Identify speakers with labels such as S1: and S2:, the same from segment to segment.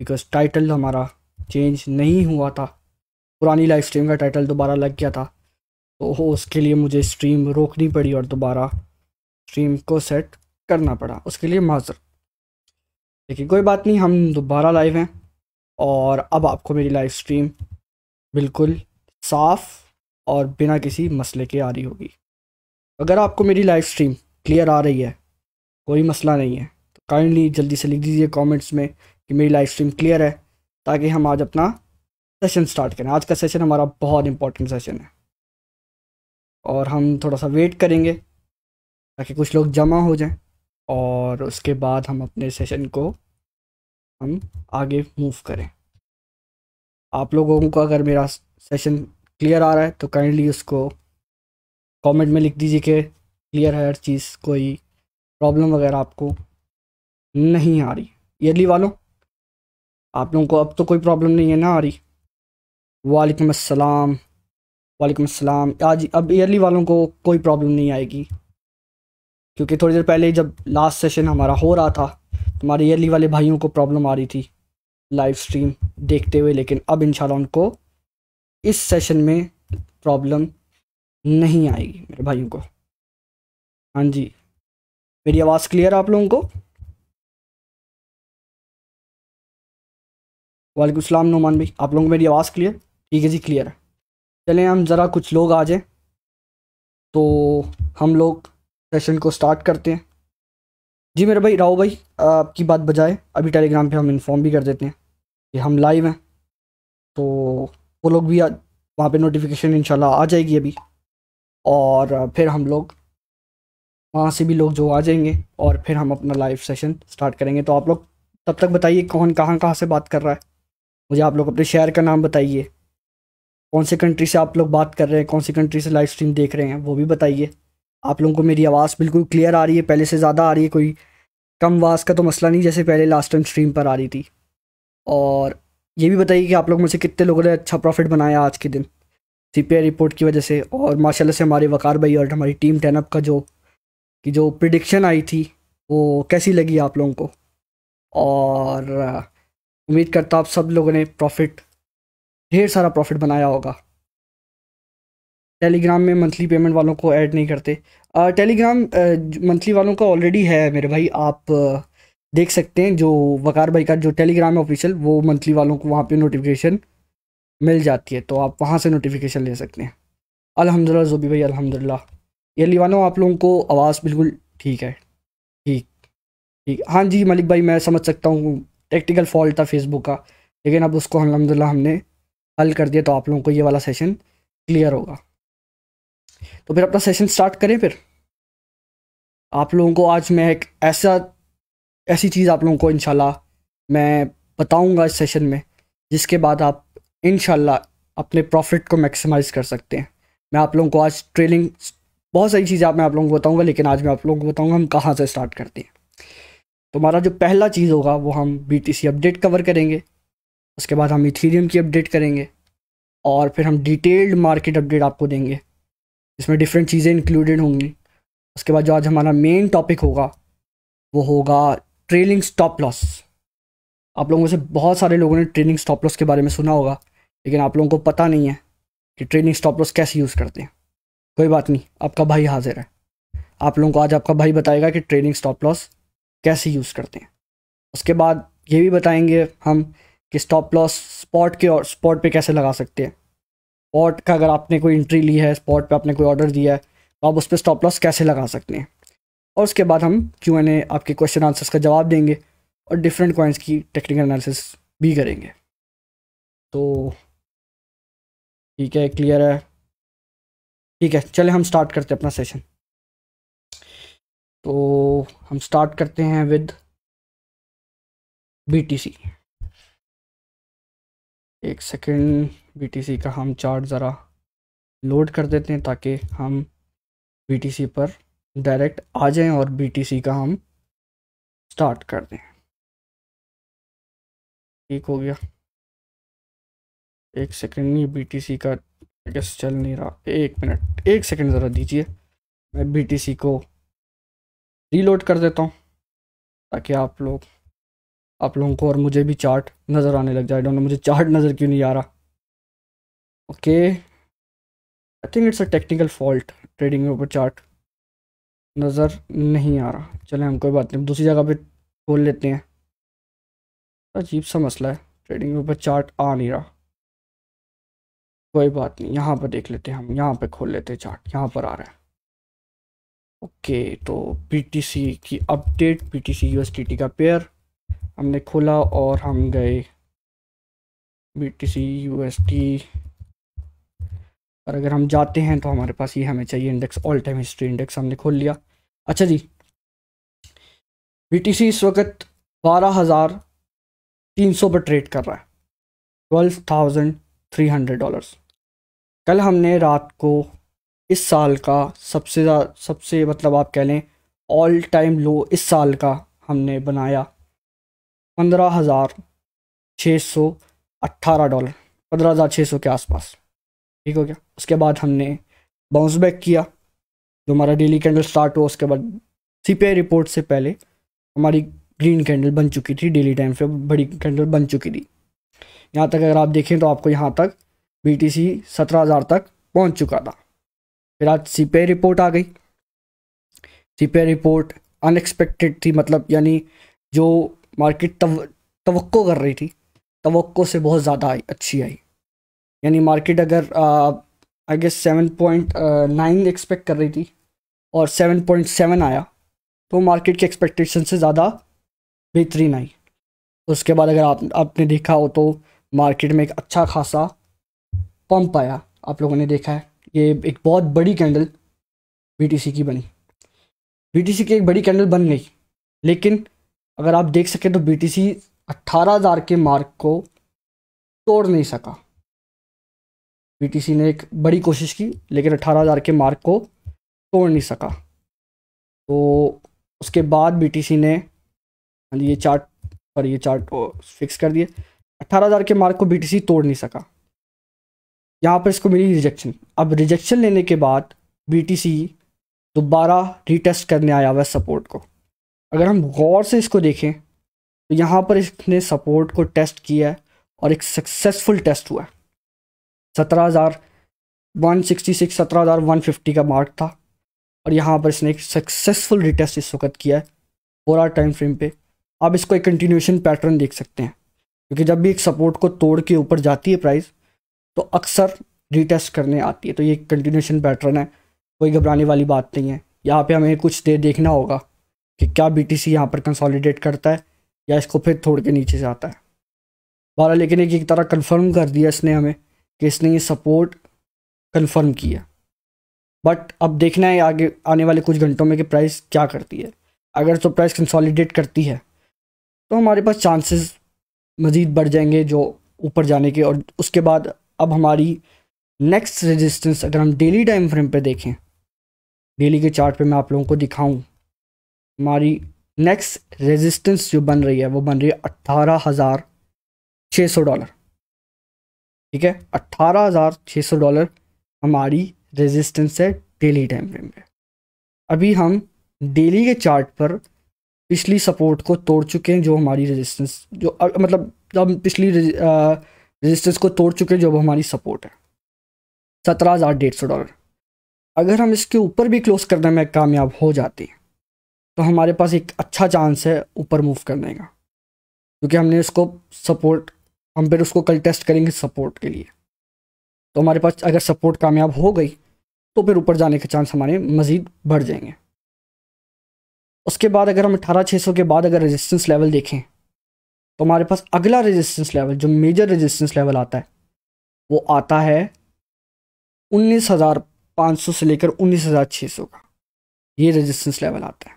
S1: because title हमारा change नहीं हुआ था पुरानी लाइव स्ट्रीम का टाइटल दोबारा लग गया था तो उसके लिए मुझे स्ट्रीम रोकनी पड़ी और दोबारा स्ट्रीम को सेट करना पड़ा उसके लिए माजर लेकिन कोई बात नहीं हम दोबारा लाइव हैं और अब आपको मेरी लाइव स्ट्रीम बिल्कुल साफ़ और बिना किसी मसले के आ रही होगी अगर आपको मेरी लाइव स्ट्रीम क्लियर आ रही है कोई मसला नहीं है तो काइंडली जल्दी से लिख दीजिए कमेंट्स में कि मेरी लाइव स्ट्रीम क्लियर है ताकि हम आज अपना सेशन स्टार्ट करें आज का सेशन हमारा बहुत इंपॉर्टेंट सेशन है और हम थोड़ा सा वेट करेंगे ताकि कुछ लोग जमा हो जाएं और उसके बाद हम अपने सेशन को हम आगे मूव करें आप लोगों को अगर मेरा सेशन क्लियर आ रहा है तो काइंडली उसको कमेंट में लिख दीजिए कि क्लियर है हर चीज़ कोई प्रॉब्लम वगैरह आपको नहीं आ रही ईयरली वालों आप लोगों को अब तो कोई प्रॉब्लम नहीं है ना आ रही वालेकुम अस्सलाम वालेकुम अस्सलाम आज अब ईयरली वालों को कोई प्रॉब्लम नहीं आएगी क्योंकि थोड़ी देर पहले जब लास्ट सेशन हमारा हो रहा था हमारे ईयरली वाले भाइयों को प्रॉब्लम आ रही थी लाइव स्ट्रीम देखते हुए लेकिन अब इंशाल्लाह उनको इस सेशन में प्रॉब्लम नहीं आएगी मेरे भाइयों को हाँ जी
S2: मेरी आवाज़ क्लियर आप लोगों को
S1: वालेकुम सलाम नुमान भाई आप लोगों को मेरी आवाज़ क्लियर ठीक है जी क्लियर है चलें हम ज़रा कुछ लोग आ जाएँ तो हम लोग सेशन को स्टार्ट करते हैं जी मेरे भाई राहु भाई आपकी बात बजाय अभी टेलीग्राम पे हम इन्फॉर्म भी कर देते हैं कि हम लाइव हैं तो वो लोग भी वहाँ पे नोटिफिकेशन इंशाल्लाह आ जाएगी अभी और फिर हम लोग वहाँ से भी लोग जो आ जाएंगे और फिर हम अपना लाइव सेशन स्टार्ट करेंगे तो आप लोग तब तक बताइए कौन कहाँ कहाँ से बात कर रहा है मुझे आप लोग अपने शहर का नाम बताइए कौन से कंट्री से आप लोग बात कर रहे हैं कौन सी कंट्री से लाइव स्ट्रीम देख रहे हैं वो भी बताइए आप लोगों को मेरी आवाज़ बिल्कुल क्लियर आ रही है पहले से ज़्यादा आ रही है कोई कम आवाज़ का तो मसला नहीं जैसे पहले लास्ट टाइम स्ट्रीम पर आ रही थी और ये भी बताइए कि आप लोग मुझे कितने लोगों ने अच्छा प्रॉफिट बनाया आज के दिन सी रिपोर्ट की वजह से और माशाल्लाह से हमारे वकार भाई और हमारी टीम टेनअप का जो कि जो प्रिडिक्शन आई थी वो कैसी लगी आप लोगों को और उम्मीद करता आप सब लोगों ने प्रॉफिट ढेर सारा प्रॉफिट बनाया होगा टेलीग्राम में मंथली पेमेंट वालों को ऐड नहीं करते टेलीग्राम मंथली वालों का ऑलरेडी है मेरे भाई आप देख सकते हैं जो वकार भाई का जो टेलीग्राम है ऑफिशियल वो मंथली वालों को वहाँ पे नोटिफिकेशन मिल जाती है तो आप वहाँ से नोटिफिकेशन ले सकते हैं अल्हम्दुलिल्लाह जोबी भाई अलहमदिल्ला ये लिवानो आप लोगों को आवाज़ बिल्कुल ठीक है ठीक ठीक हाँ जी मलिक भाई मैं समझ सकता हूँ टेक्टिकल फॉल्ट था फेसबुक का लेकिन अब उसको अलहमदिल्ला हमने हल कर दिया तो आप लोगों को ये वाला सेशन क्लियर होगा तो फिर अपना सेशन स्टार्ट करें फिर आप लोगों को आज मैं एक ऐसा ऐसी चीज़ आप लोगों को इनशाला मैं बताऊंगा इस सेशन में जिसके बाद आप इनशाला अपने प्रॉफिट को मैक्सिमाइज कर सकते हैं मैं आप लोगों को आज ट्रेनिंग बहुत सारी चीज़ें आप मैं आप लोगों को बताऊंगा लेकिन आज मैं आप लोगों को बताऊंगा हम कहाँ से स्टार्ट करते हैं तो हमारा जो पहला चीज़ होगा वो हम बी अपडेट कवर करेंगे उसके बाद हम इथीरियम की अपडेट करेंगे और फिर हम डिटेल्ड मार्केट अपडेट आपको देंगे इसमें डिफरेंट चीज़ें इंक्लूडेड होंगी उसके बाद जो आज हमारा मेन टॉपिक होगा वो होगा ट्रेलिंग स्टॉप लॉस आप लोगों से बहुत सारे लोगों ने ट्रेलिंग स्टॉप लॉस के बारे में सुना होगा लेकिन आप लोगों को पता नहीं है कि ट्रेलिंग स्टॉप लॉस कैसे यूज़ करते हैं कोई बात नहीं आपका भाई हाजिर है आप लोगों को आज आपका भाई बताएगा कि ट्रेलिंग स्टॉप लॉस कैसे यूज़ करते हैं उसके बाद ये भी बताएंगे हम कि स्टॉप लॉस स्पॉट के और स्पॉट पे कैसे लगा सकते हैं स्पॉट का अगर आपने कोई एंट्री ली है स्पॉट पे आपने कोई ऑर्डर दिया है तो आप उस पर स्टॉप लॉस कैसे लगा सकते हैं और उसके बाद हम क्यू एन ए आपके क्वेश्चन आंसर्स का जवाब देंगे और डिफरेंट कॉइन्स की टेक्निकल एनालिसिस भी करेंगे तो ठीक है क्लियर
S2: है ठीक है चले हम स्टार्ट करते हैं अपना सेशन
S1: तो हम स्टार्ट करते हैं विद सी एक सेकेंड सी का हम चार्ट ज़रा लोड कर देते हैं ताकि हम सी पर डायरेक्ट आ जाएं और सी का हम स्टार्ट कर दें ठीक हो गया एक सेकेंड ये सी का गैस चल नहीं रहा एक मिनट एक सेकेंड ज़रा दीजिए मैं सी को रीलोड कर देता हूँ ताकि आप लोग आप लोगों को और मुझे भी चार्ट नज़र आने लग जाए डोंट मुझे चार्ट नज़र क्यों नहीं आ रहा okay I think it's a technical fault trading के ऊपर चार्ट नज़र नहीं आ रहा चलें हम कोई बात नहीं दूसरी जगह पे खोल लेते हैं अजीब सा मसला है ट्रेडिंग के ऊपर चार्ट आ नहीं रहा कोई बात नहीं यहाँ पर देख लेते हैं हम यहाँ पर खोल लेते हैं चार्ट यहाँ पर आ रहा है ओके तो पीटीसी की अपडेट पीटीसी टी का पेयर हमने खोला और हम गए बीटीसी टी और अगर हम जाते हैं तो हमारे पास ये हमें चाहिए index all time history index हमने खोल लिया अच्छा जी बीटीसी इस वक्त बारह हज़ार तीन सौ पर ट्रेड कर रहा है twelve thousand three hundred dollars कल हमने रात को इस साल का सबसे सबसे मतलब आप कह लें ऑल टाइम लो इस साल का हमने बनाया पंद्रह हज़ार छः सौ अट्ठारह डॉलर पंद्रह हज़ार छः सौ के आसपास ठीक हो गया उसके बाद हमने बाउंस बैक किया जो हमारा डेली कैंडल स्टार्ट हुआ उसके बाद सी रिपोर्ट से पहले हमारी ग्रीन कैंडल बन चुकी थी डेली टाइम पे बड़ी कैंडल बन चुकी थी यहाँ तक अगर आप देखें तो आपको यहाँ तक बी टी सी सत्रह हज़ार तक पहुँच चुका था फिर आज सी रिपोर्ट आ गई सी रिपोर्ट अनएक्सपेक्टेड थी मतलब यानी जो मार्केट तव तो कर रही थी तो से बहुत ज़्यादा आई अच्छी आई यानी मार्केट अगर I guess seven point nine expect कर रही थी और सेवन पॉइंट सेवन आया तो मार्केट के एक्सपेक्टेशन से ज़्यादा बेहतरीन आई उसके बाद अगर आप आपने देखा हो तो मार्केट में एक अच्छा खासा पंप आया आप लोगों ने देखा है ये एक बहुत बड़ी कैंडल बी की बनी बी की एक बड़ी कैंडल बन गई लेकिन अगर आप देख सकें तो बी 18000 के मार्क को तोड़ नहीं सका बी ने एक बड़ी कोशिश की लेकिन 18000 के मार्क को तोड़ नहीं सका तो उसके बाद बी ने हाँ ये चार्ट पर ये चार्ट फिक्स कर दिए 18000 के मार्क को बी तोड़ नहीं सका यहाँ पर इसको मिली रिजेक्शन अब रिजेक्शन लेने के बाद बी दोबारा रीटेस्ट करने आया हुआ है सपोर्ट को अगर हम गौर से इसको देखें तो यहाँ पर इसने सपोर्ट को टेस्ट किया है और एक सक्सेसफुल टेस्ट हुआ है सत्रह हज़ार वन सिक्सटी सिक्स सत्रह हज़ार वन फिफ्टी का मार्क था और यहाँ पर इसने एक सक्सेसफुल रिटेस्ट इस वक्त किया है फोर टाइम फ्रेम पे आप इसको एक कंटिन्यूशन पैटर्न देख सकते हैं क्योंकि जब भी एक सपोर्ट को तोड़ के ऊपर जाती है प्राइस तो अक्सर रीटेस्ट करने आती है तो ये कंटिन्यूशन पैटर्न है कोई घबराने वाली बात नहीं है यहाँ पे हमें कुछ देर देखना होगा कि क्या बी टी सी यहाँ पर कंसॉलीडेट करता है या इसको फिर थोड़ के नीचे जाता है बारह लेकिन एक, एक तरह कन्फर्म कर दिया इसने हमें कि इसने ये सपोर्ट कन्फर्म किया बट अब देखना है आगे आने वाले कुछ घंटों में कि प्राइस क्या करती है अगर तो प्राइस कंसॉलिडेट करती है तो हमारे पास चांसेस मज़ीद बढ़ जाएंगे जो ऊपर जाने के और उसके बाद अब हमारी नेक्स्ट रेजिस्टेंस अगर हम डेली टाइम फ्रेम पे देखें डेली के चार्ट पे मैं आप लोगों को दिखाऊं हमारी नेक्स्ट रेजिस्टेंस जो बन रही है वो बन रही है अट्ठारह हज़ार छः सौ डॉलर ठीक है अट्ठारह हज़ार छः सौ डॉलर हमारी रेजिस्टेंस है डेली टाइम फ्रेम पे अभी हम डेली के चार्ट पर पिछली सपोर्ट को तोड़ चुके हैं जो हमारी रेजिस्टेंस जो मतलब जब पिछली आ, रेजिस्टेंस को तोड़ चुके जो अब हमारी सपोर्ट है सत्रह हज़ार डेढ़ सौ डॉलर अगर हम इसके ऊपर भी क्लोज करने में कामयाब हो जाते हैं तो हमारे पास एक अच्छा चांस है ऊपर मूव करने का क्योंकि हमने इसको सपोर्ट हम फिर उसको कल टेस्ट करेंगे सपोर्ट के लिए तो हमारे पास अगर सपोर्ट कामयाब हो गई तो फिर ऊपर जाने के चांस हमारे मज़ीद बढ़ जाएंगे उसके बाद अगर हम अठारह छः सौ के बाद अगर रेजिस्टेंस लेवल देखें तो हमारे पास अगला रेजिस्टेंस लेवल जो मेजर रेजिस्टेंस लेवल आता है वो आता है उन्नीस हज़ार पाँच सौ से लेकर उन्नीस हज़ार छः सौ का ये रेजिस्टेंस लेवल आता है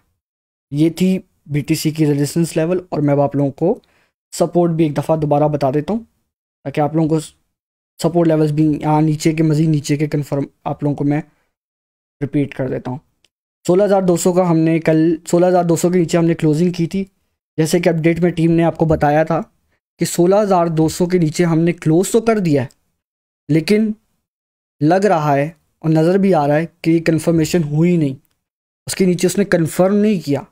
S1: ये थी बीटीसी की रेजिस्टेंस लेवल और मैं आप लोगों को सपोर्ट भी एक दफ़ा दोबारा बता देता हूँ ताकि आप लोगों को सपोर्ट लेवल्स भी यहाँ नीचे के मज़ीद नीचे के कन्फर्म आप लोगों को मैं रिपीट कर देता हूँ 16,200 का हमने कल 16,200 के नीचे हमने क्लोजिंग की थी जैसे कि अपडेट में टीम ने आपको बताया था कि 16,200 के नीचे हमने क्लोज तो कर दिया है लेकिन लग रहा है और नज़र भी आ रहा है कि कंफर्मेशन हुई नहीं उसके नीचे उसने कंफर्म नहीं किया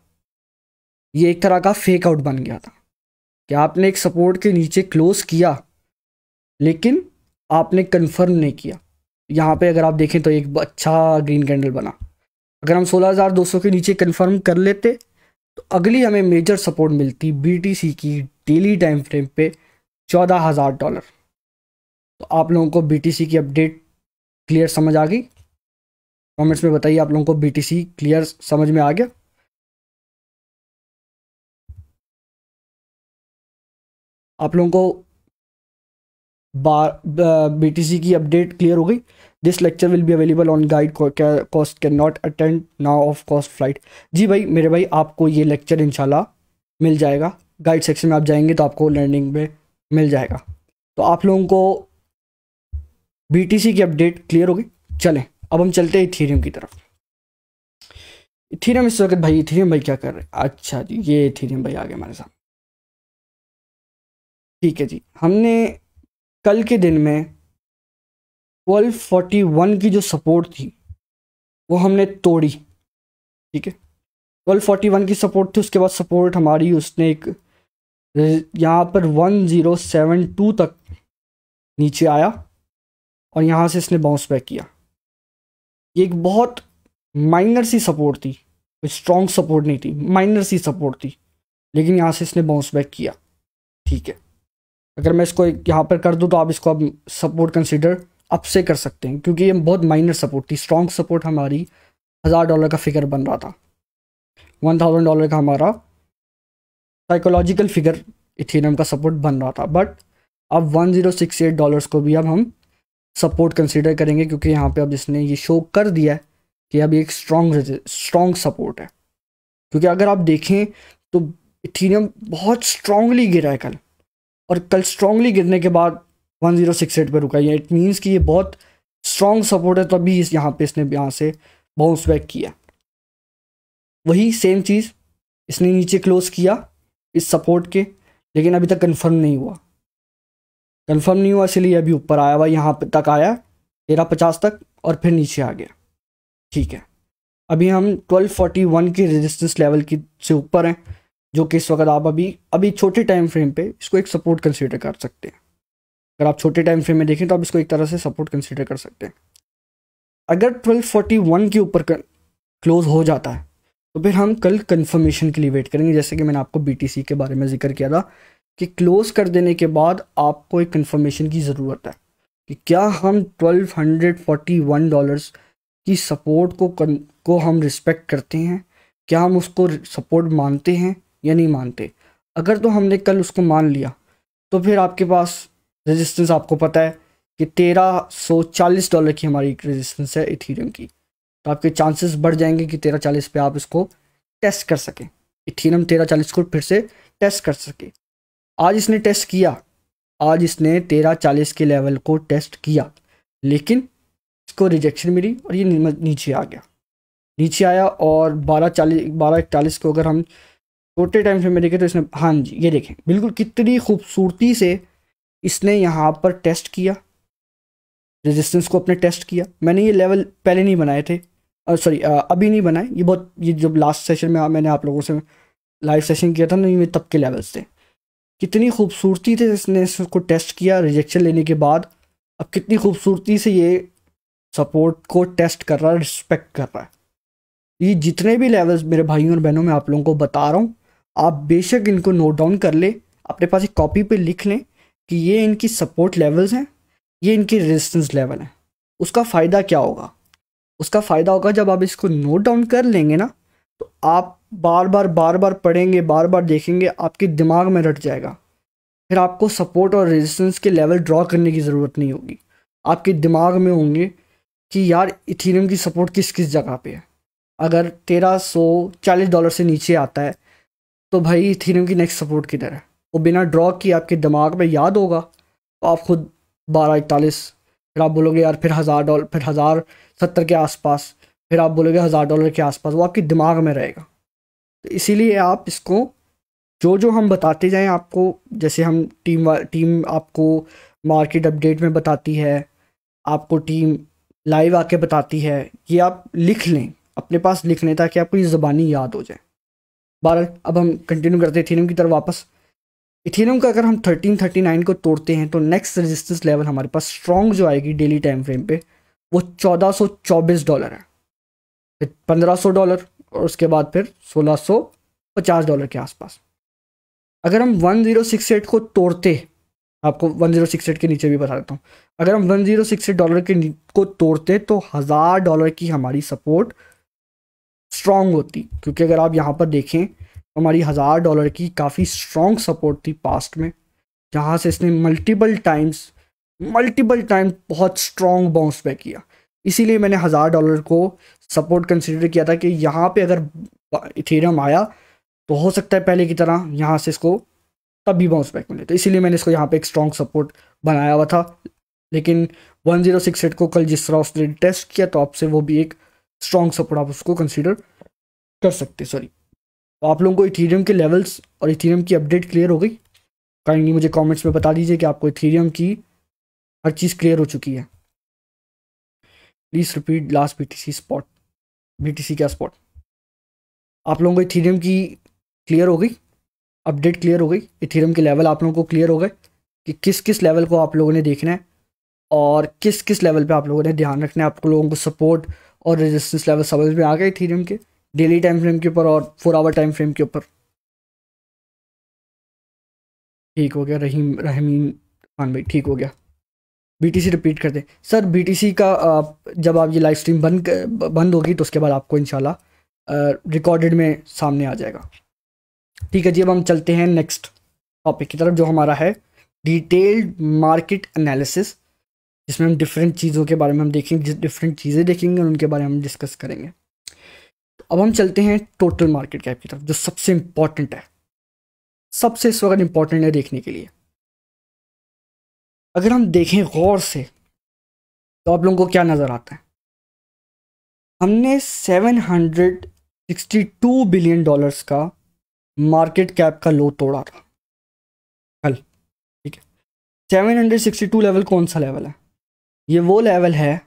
S1: ये एक तरह का फेक आउट बन गया था कि आपने एक सपोर्ट के नीचे क्लोज किया लेकिन आपने कंफर्म नहीं किया यहाँ पे अगर आप देखें तो एक अच्छा ग्रीन कैंडल बना अगर हम 16,200 के नीचे कंफर्म कर लेते तो अगली हमें मेजर सपोर्ट मिलती बीटीसी की डेली टाइम फ्रेम पे चौदह हज़ार डॉलर तो आप लोगों को बीटीसी की अपडेट क्लियर समझ आ गई कमेंट्स में बताइए आप लोगों को बीटीसी क्लियर समझ में आ गया आप लोगों को बार बीटीसी की अपडेट क्लियर हो गई this lecture will be available on guide cost can not attend now of cost flight जी भाई मेरे भाई आपको ये लेक्चर इनशाला मिल जाएगा गाइड सेक्शन में आप जाएंगे तो आपको लर्निंग में मिल जाएगा तो आप लोगों को बीटीसी की अपडेट क्लियर हो गई चलें अब हम चलते हैं इथीरियम की तरफ इथीरियम इस वक्त भाई इथीरियम भाई क्या कर रहे हैं अच्छा जी ये इथीरियम भाई आ गए हमारे साथ ठीक है जी हमने कल के दिन में ट्वेल्व फोर्टी वन की जो सपोर्ट थी वो हमने तोड़ी ठीक है ट्वेल्व फोर्टी वन की सपोर्ट थी उसके बाद सपोर्ट हमारी उसने एक यहाँ पर वन ज़ीरो सेवन टू तक नीचे आया और यहाँ से इसने बाउंस बैक किया ये एक बहुत माइनर सी सपोर्ट थी कोई स्ट्रॉन्ग सपोर्ट नहीं थी माइनर सी सपोर्ट थी लेकिन यहाँ से इसने बाउंस बैक किया ठीक है अगर मैं इसको यहाँ पर कर दूँ तो आप इसको अब सपोर्ट कंसिडर अब से कर सकते हैं क्योंकि ये बहुत माइनर सपोर्ट थी स्ट्रॉन्ग सपोर्ट हमारी हज़ार डॉलर का फिगर बन रहा था वन थाउजेंड डॉलर का हमारा साइकोलॉजिकल फिगर इथेरियम का सपोर्ट बन रहा था बट अब one zero six eight dollars को भी अब हम सपोर्ट कंसिडर करेंगे क्योंकि यहाँ पे अब इसने ये शो कर दिया है कि अब एक स्ट्रॉन्ग स्ट्रॉन्ग सपोर्ट है क्योंकि अगर आप देखें तो इथीनियम बहुत स्ट्रांगली गिरा है कल और कल स्ट्रांगली गिरने के बाद वन जीरो सिक्स एट पर रुका है इट मीन्स कि ये बहुत स्ट्रॉन्ग सपोर्ट है तभी इस यहाँ पे इसने यहाँ से बाउंस बैक किया वही सेम चीज़ इसने नीचे क्लोज किया इस सपोर्ट के लेकिन अभी तक कन्फर्म नहीं हुआ कन्फर्म नहीं हुआ इसलिए अभी ऊपर आया हुआ यहाँ तक आया तेरह पचास तक और फिर नीचे आ गया ठीक है अभी हम ट्वेल्व फोर्टी वन के रेजिस्टेंस लेवल की से ऊपर हैं जो कि इस वक्त आप अभी अभी छोटे टाइम फ्रेम पे इसको एक सपोर्ट कंसीडर कर सकते हैं अगर आप छोटे टाइम फ्रेम में देखें तो आप इसको एक तरह से सपोर्ट कंसिडर कर सकते हैं अगर 1241 के ऊपर क्लोज हो जाता है तो फिर हम कल कंफर्मेशन के लिए वेट करेंगे जैसे कि मैंने आपको बीटीसी के बारे में जिक्र किया था कि क्लोज कर देने के बाद आपको एक कंफर्मेशन की ज़रूरत है कि क्या हम 1241 डॉलर्स की सपोर्ट को को हम रिस्पेक्ट करते हैं क्या हम उसको सपोर्ट मानते हैं या नहीं मानते अगर तो हमने कल उसको मान लिया तो फिर आपके पास रेजिस्टेंस आपको पता है कि तेरह सौ चालीस डॉलर की हमारी रेजिस्टेंस है इथीरियम की तो आपके चांसेस बढ़ जाएंगे कि तेरह चालीस पे आप इसको टेस्ट कर सकें इथीरियम तेरह चालीस को फिर से टेस्ट कर सके आज इसने टेस्ट किया आज इसने तेरह चालीस के लेवल को टेस्ट किया लेकिन इसको रिजेक्शन मिली और ये नीचे आ गया नीचे आया और बारह चालीस बारह इकतालीस को अगर हम छोटे टाइम फ्रेम में देखें तो इसने हाँ जी ये देखें बिल्कुल कितनी खूबसूरती से इसने यहाँ पर टेस्ट किया रेजिस्टेंस को अपने टेस्ट किया मैंने ये लेवल पहले नहीं बनाए थे सॉरी अभी नहीं बनाए ये बहुत ये जब लास्ट सेशन में मैंने आप लोगों से लाइव सेशन किया था ना ये तब के लेवल्स थे कितनी खूबसूरती से इसने इसको टेस्ट किया रिजेक्शन लेने के बाद अब कितनी खूबसूरती से ये सपोर्ट को टेस्ट कर रहा है रिस्पेक्ट कर रहा है ये जितने भी लेवल्स मेरे भाइयों और बहनों में आप लोगों को बता रहा हूँ आप बेशक इनको नोट डाउन कर ले अपने पास एक कॉपी पे लिख लें कि ये इनकी सपोर्ट लेवल्स हैं ये इनकी रेजिस्टेंस लेवल है उसका फ़ायदा क्या होगा उसका फ़ायदा होगा जब आप इसको नोट डाउन कर लेंगे ना तो आप बार बार बार बार पढ़ेंगे बार बार देखेंगे आपके दिमाग में रट जाएगा फिर आपको सपोर्ट और रेजिस्टेंस के लेवल ड्रॉ करने की ज़रूरत नहीं होगी आपके दिमाग में होंगे कि यार इथीरियम की सपोर्ट किस किस जगह पे है अगर तेरह सौ चालीस डॉलर से नीचे आता है तो भाई इथीरियम की नेक्स्ट सपोर्ट किधर है वो बिना ड्रॉ किए आपके दिमाग में याद होगा तो आप खुद बारह इकतालीस फिर आप बोलोगे यार फिर हज़ार डॉलर फिर हज़ार सत्तर के आसपास फिर आप बोलोगे हज़ार डॉलर के आसपास वो आपके दिमाग में रहेगा तो इसीलिए आप इसको जो जो हम बताते जाएं आपको जैसे हम टीम टीम आपको मार्केट अपडेट में बताती है आपको टीम लाइव आके बताती है ये आप लिख लें अपने पास लिख लें ताकि आपको ये ज़बानी याद हो जाए बहर अब हम कंटिन्यू करते हैं थीरम की तरफ वापस इथेरियम का अगर हम थर्टीन थर्टी नाइन को तोड़ते हैं तो नेक्स्ट रेजिस्टेंस लेवल हमारे पास स्ट्रॉन्ग जो आएगी डेली टाइम फ्रेम पे वो चौदह सौ चौबीस डॉलर है फिर पंद्रह सौ डॉलर और उसके बाद फिर सोलह सौ पचास डॉलर के आसपास अगर हम वन जीरो सिक्स एट को तोड़ते आपको वन जीरो सिक्स एट के नीचे भी बता देता हूँ अगर हम one zero six eight dollar के को तोड़ते तो हज़ार डॉलर की हमारी सपोर्ट स्ट्रांग होती क्योंकि अगर आप यहाँ पर देखें हमारी हज़ार डॉलर की काफ़ी स्ट्रॉन्ग सपोर्ट थी पास्ट में जहाँ से इसने मल्टीपल टाइम्स मल्टीपल टाइम बहुत स्ट्रॉन्ग बाउंस बैक किया इसीलिए मैंने हज़ार डॉलर को सपोर्ट कंसिडर किया था कि यहाँ पे अगर इथेरियम आया तो हो सकता है पहले की तरह यहाँ से इसको तब भी बाउंस बैक मिले तो इसीलिए मैंने इसको यहाँ पे एक स्ट्रॉन्ग सपोर्ट बनाया हुआ था लेकिन वन ज़ीरो सिक्स एट को कल जिस तरह उसने टेस्ट किया तो आपसे वो भी एक स्ट्रॉन्ग सपोर्ट आप उसको कंसिडर कर सकते सॉरी तो आप लोगों को इथीरियम के लेवल्स और इथीरियम की अपडेट क्लियर हो गई काइंडली मुझे कमेंट्स में बता दीजिए कि आपको इथीरियम की हर चीज़ क्लियर हो चुकी है please repeat last BTC spot BTC क्या स्पॉट आप लोगों को इथीरियम की क्लियर हो गई अपडेट क्लियर हो गई इथीरियम के लेवल आप लोगों को क्लियर हो गए कि किस किस लेवल को आप लोगों ने देखना है और किस किस लेवल पे आप लोगों ने ध्यान रखना है आप लोगों को सपोर्ट और रेजिस्टेंस लेवल समझ में आ गए इथीरियम के डेली टाइम फ्रेम के ऊपर और फोर आवर टाइम फ्रेम के ऊपर ठीक हो गया रहीम रहमीन खान भाई ठीक हो गया बीटीसी रिपीट कर दें सर बीटीसी का जब आप ये लाइव स्ट्रीम बंद बंद होगी तो उसके बाद आपको इनशाला रिकॉर्डेड में सामने आ जाएगा ठीक है जी अब हम चलते हैं नेक्स्ट टॉपिक की तरफ जो हमारा है डिटेल्ड मार्केट एनालिसिस जिसमें हम डिफरेंट चीज़ों के बारे में हम देखेंगे डिफरेंट चीज़ें देखेंगे और उनके बारे में हम डिस्कस करेंगे अब हम चलते हैं टोटल मार्केट कैप की तरफ जो सबसे इंपॉर्टेंट है सबसे इस वक्त इंपॉर्टेंट है देखने के लिए
S2: अगर हम देखें गौर से तो आप लोगों को क्या नज़र आता है
S1: हमने 762 बिलियन डॉलर्स का मार्केट कैप का लो तोड़ा था कल ठीक है 762 लेवल कौन सा लेवल है ये वो लेवल है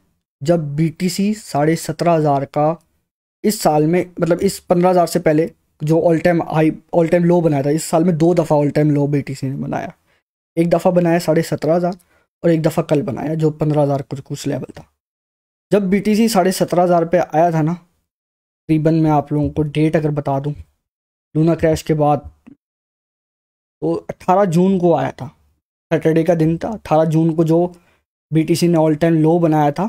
S1: जब बी सी साढ़े सत्रह हज़ार का इस साल में मतलब इस पंद्रह हज़ार से पहले जो all time high all time low बनाया था इस साल में दो दफ़ा ऑल टाइम लो बी ने बनाया एक दफ़ा बनाया साढ़े सत्रह हज़ार और एक दफ़ा कल बनाया जो पंद्रह हज़ार कुछ कुछ लेवल था जब बी टी सी साढ़े सत्रह हज़ार पे आया था ना तकरीबन मैं आप लोगों को डेट अगर बता दूँ लूना क्रैश के बाद तो अट्ठारह जून को आया था सैटरडे का दिन था अट्ठारह जून को जो बी टी सी ने ऑल टाइम लो बनाया था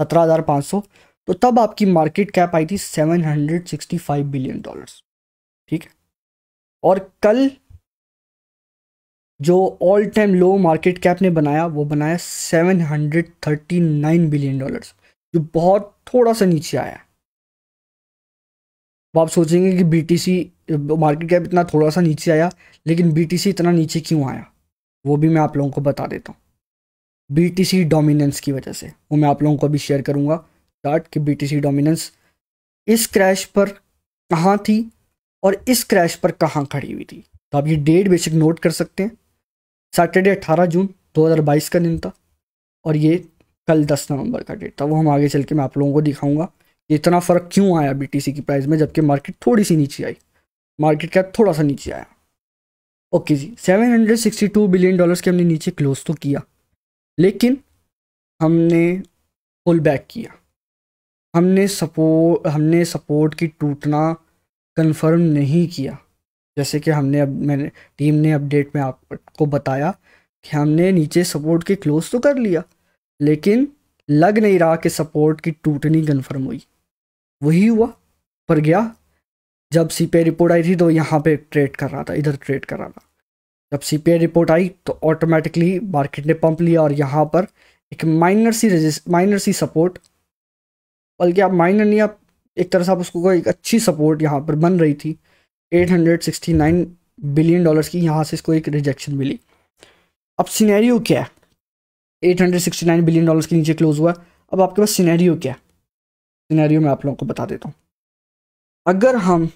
S1: सत्रह हज़ार पाँच सौ तो तब आपकी मार्केट कैप आई थी 765 बिलियन डॉलर्स ठीक है और कल जो all time low market cap ने बनाया वो बनाया 739 बिलियन डॉलर्स जो बहुत थोड़ा सा नीचे आया अब आप सोचेंगे कि बीटीसी मार्केट कैप इतना थोड़ा सा नीचे आया लेकिन बीटीसी इतना नीचे क्यों आया वो भी मैं आप लोगों को बता देता हूँ बीटीसी डोमिनेंस की वजह से वो मैं आप लोगों को अभी शेयर करूँगा चार्ट की बीटीसी डोमिनेंस इस क्रैश पर कहाँ थी और इस क्रैश पर कहाँ खड़ी हुई थी तो आप ये डेट बेसिक नोट कर सकते हैं सैटरडे 18 जून 2022 का दिन था और ये कल 10 नवंबर का डेट था वो हम आगे चल के मैं आप लोगों को दिखाऊंगा कि इतना फ़र्क क्यों आया बीटीसी की प्राइस में जबकि मार्केट थोड़ी सी नीचे आई मार्केट का थोड़ा सा नीचे आया ओके जी 762 बिलियन डॉलर्स के हमने नीचे क्लोज तो किया लेकिन हमने पुल बैक किया हमने सपोर्ट हमने सपोर्ट की टूटना कंफर्म नहीं किया जैसे कि हमने अब मैंने टीम ने अपडेट में आपको बताया कि हमने नीचे सपोर्ट के क्लोज तो कर लिया लेकिन लग नहीं रहा कि सपोर्ट की टूटनी कन्फर्म हुई वही हुआ पर गया जब सी पी रिपोर्ट आई थी तो यहाँ पे ट्रेड कर रहा था इधर ट्रेड कर रहा था जब सी पी रिपोर्ट आई तो ऑटोमेटिकली मार्केट ने पंप लिया और यहाँ पर एक माइनर सी रजिस्ट माइनर सी सपोर्ट बल्कि आप माइनर नहीं आप एक तरह से आप उसको एक अच्छी सपोर्ट यहाँ पर बन रही थी 869 बिलियन डॉलर्स की यहाँ से इसको एक रिजेक्शन मिली अब सिनेरियो क्या है 869 बिलियन डॉलर्स के नीचे क्लोज हुआ अब आपके पास सिनेरियो क्या है सिनेरियो मैं आप लोगों को बता देता हूँ अगर हम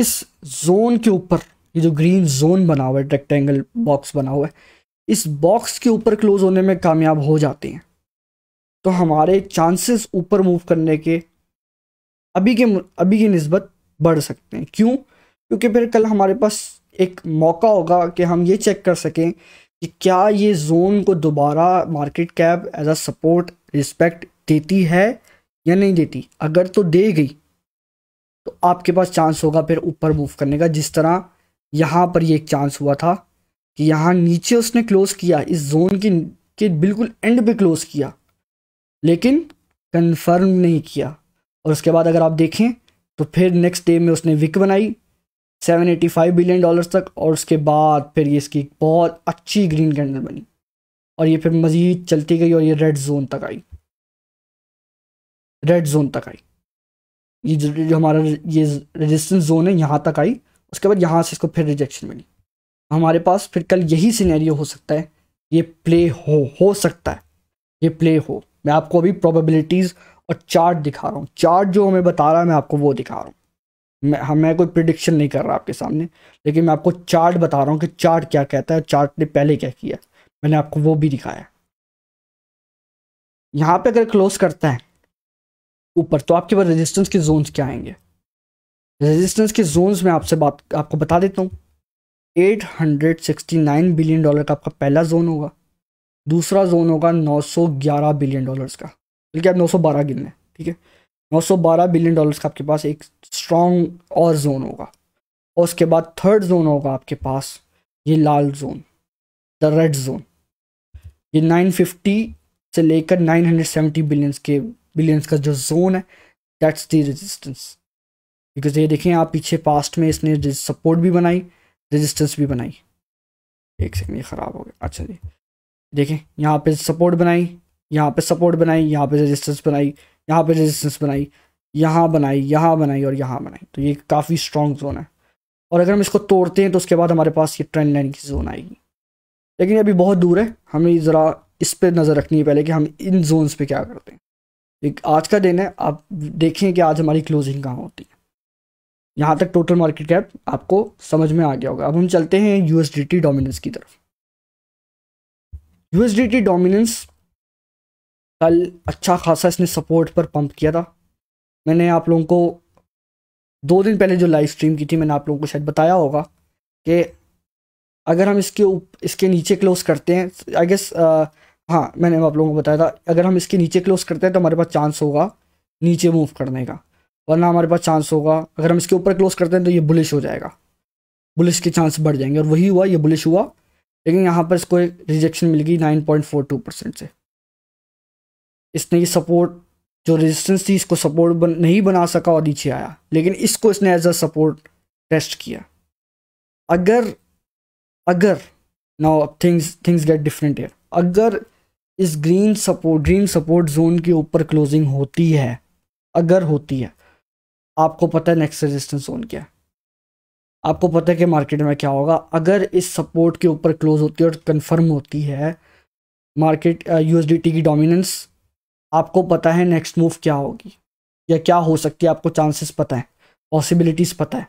S1: इस जोन के ऊपर ये जो ग्रीन जोन बना हुआ है रेक्टेंगल बॉक्स बना हुआ है इस बॉक्स के ऊपर क्लोज होने में कामयाब हो जाते हैं तो हमारे चांसेस ऊपर मूव करने के अभी के अभी की नस्बत बढ़ सकते हैं क्यों क्योंकि फिर कल हमारे पास एक मौका होगा कि हम ये चेक कर सकें कि क्या ये जोन को दोबारा market cap as a support respect देती है या नहीं देती अगर तो दे गई तो आपके पास चांस होगा फिर ऊपर मूव करने का जिस तरह यहाँ पर ये एक चांस हुआ था कि यहाँ नीचे उसने क्लोज़ किया इस जोन के के बिल्कुल एंड पे क्लोज़ किया लेकिन कंफर्म नहीं किया और उसके बाद अगर आप देखें तो फिर नेक्स्ट डे में उसने विक बनाई 785 बिलियन डॉलर तक और उसके बाद फिर ये इसकी बहुत अच्छी ग्रीन कैंडल बनी और ये फिर मज़ीद चलती गई और ये रेड जोन तक आई रेड जोन तक आई ये जो हमारा ये रेजिस्टेंस जोन है यहाँ तक आई उसके बाद यहाँ से इसको फिर रिजेक्शन मिली हमारे पास फिर कल यही सिनेरियो हो सकता है ये प्ले हो हो सकता है ये प्ले हो मैं आपको अभी प्रोबेबिलिटीज़ और चार्ट दिखा रहा हूँ चार्ट जो हमें बता रहा है मैं आपको वो दिखा रहा हूँ मैं हम मैं कोई प्रिडिक्शन नहीं कर रहा आपके सामने लेकिन मैं आपको चार्ट बता रहा हूँ कि चार्ट क्या कहता है चार्ट ने पहले क्या किया मैंने आपको वो भी दिखाया यहाँ पे अगर क्लोज करता है ऊपर तो आपके पास रेजिस्टेंस के जोन्स क्या आएंगे रेजिस्टेंस के जोन्स में आपसे बात आपको बता देता हूँ 869 बिलियन डॉलर का आपका पहला जोन होगा दूसरा जोन होगा 911 बिलियन डॉलर्स का बल्कि आप 912 गिन लें ठीक है 912 बिलियन डॉलर्स का आपके पास एक स्ट्रॉन्ग और जोन होगा और उसके बाद थर्ड जोन होगा आपके पास ये लाल जोन द रेड जोन ये 950 से लेकर 970 बिलियंस के बिलियंस का जो जोन है दैट्स द रेजिस्टेंस बिकॉज ये देखें आप पीछे पास्ट में इसने सपोर्ट भी बनाई रेजिस्टेंस भी बनाई एक सेकंड ये ख़राब हो गया अच्छा जी देखें यहाँ पे सपोर्ट बनाई यहाँ पे सपोर्ट बनाई यहाँ पे रेजिस्टेंस बनाई यहाँ पे रेजिस्टेंस बनाई यहाँ बनाई यहाँ बनाई और यहाँ बनाई तो ये काफ़ी स्ट्रॉन्ग जोन है और अगर हम इसको तोड़ते हैं तो उसके बाद हमारे पास ये ट्रेंड लाइन की जोन आएगी लेकिन अभी बहुत दूर है हमें ज़रा इस पर नज़र रखनी है पहले कि हम इन जोनस पर क्या करते हैं एक आज का दिन है आप देखें कि आज हमारी क्लोजिंग कहाँ होती है यहाँ तक टोटल मार्केट कैप आपको समझ में आ गया होगा अब हम चलते हैं यूएसडीटी डोमिनेंस की तरफ यूएसडीटी डोमिनेंस कल अच्छा खासा इसने सपोर्ट पर पंप किया था मैंने आप लोगों को दो दिन पहले जो लाइव स्ट्रीम की थी मैंने आप लोगों को शायद बताया होगा कि अगर हम इसके उप, इसके नीचे क्लोज करते हैं आई गेस हाँ मैंने आप लोगों को बताया था अगर हम इसके नीचे क्लोज करते हैं तो हमारे पास चांस होगा नीचे मूव करने का वरना हमारे पास चांस होगा अगर हम इसके ऊपर क्लोज करते हैं तो ये बुलिश हो जाएगा बुलिश के चांस बढ़ जाएंगे और वही हुआ ये बुलिश हुआ लेकिन यहाँ पर इसको एक रिजेक्शन मिल गई 9.42 परसेंट से इसने ये सपोर्ट जो रेजिस्टेंस थी इसको सपोर्ट बन, नहीं बना सका और नीचे आया लेकिन इसको इसने एज अ सपोर्ट टेस्ट किया अगर अगर now things things get different है अगर इस green support green support zone के ऊपर क्लोजिंग होती है अगर होती है आपको पता है नेक्स्ट रेजिस्टेंस जोन क्या है आपको पता है कि मार्केट में क्या होगा अगर इस सपोर्ट के ऊपर क्लोज होती है और कंफर्म होती है मार्केट यूएसडीटी की डोमिनेंस आपको पता है नेक्स्ट मूव क्या होगी या क्या हो सकती है आपको चांसेस पता है पॉसिबिलिटीज़ पता है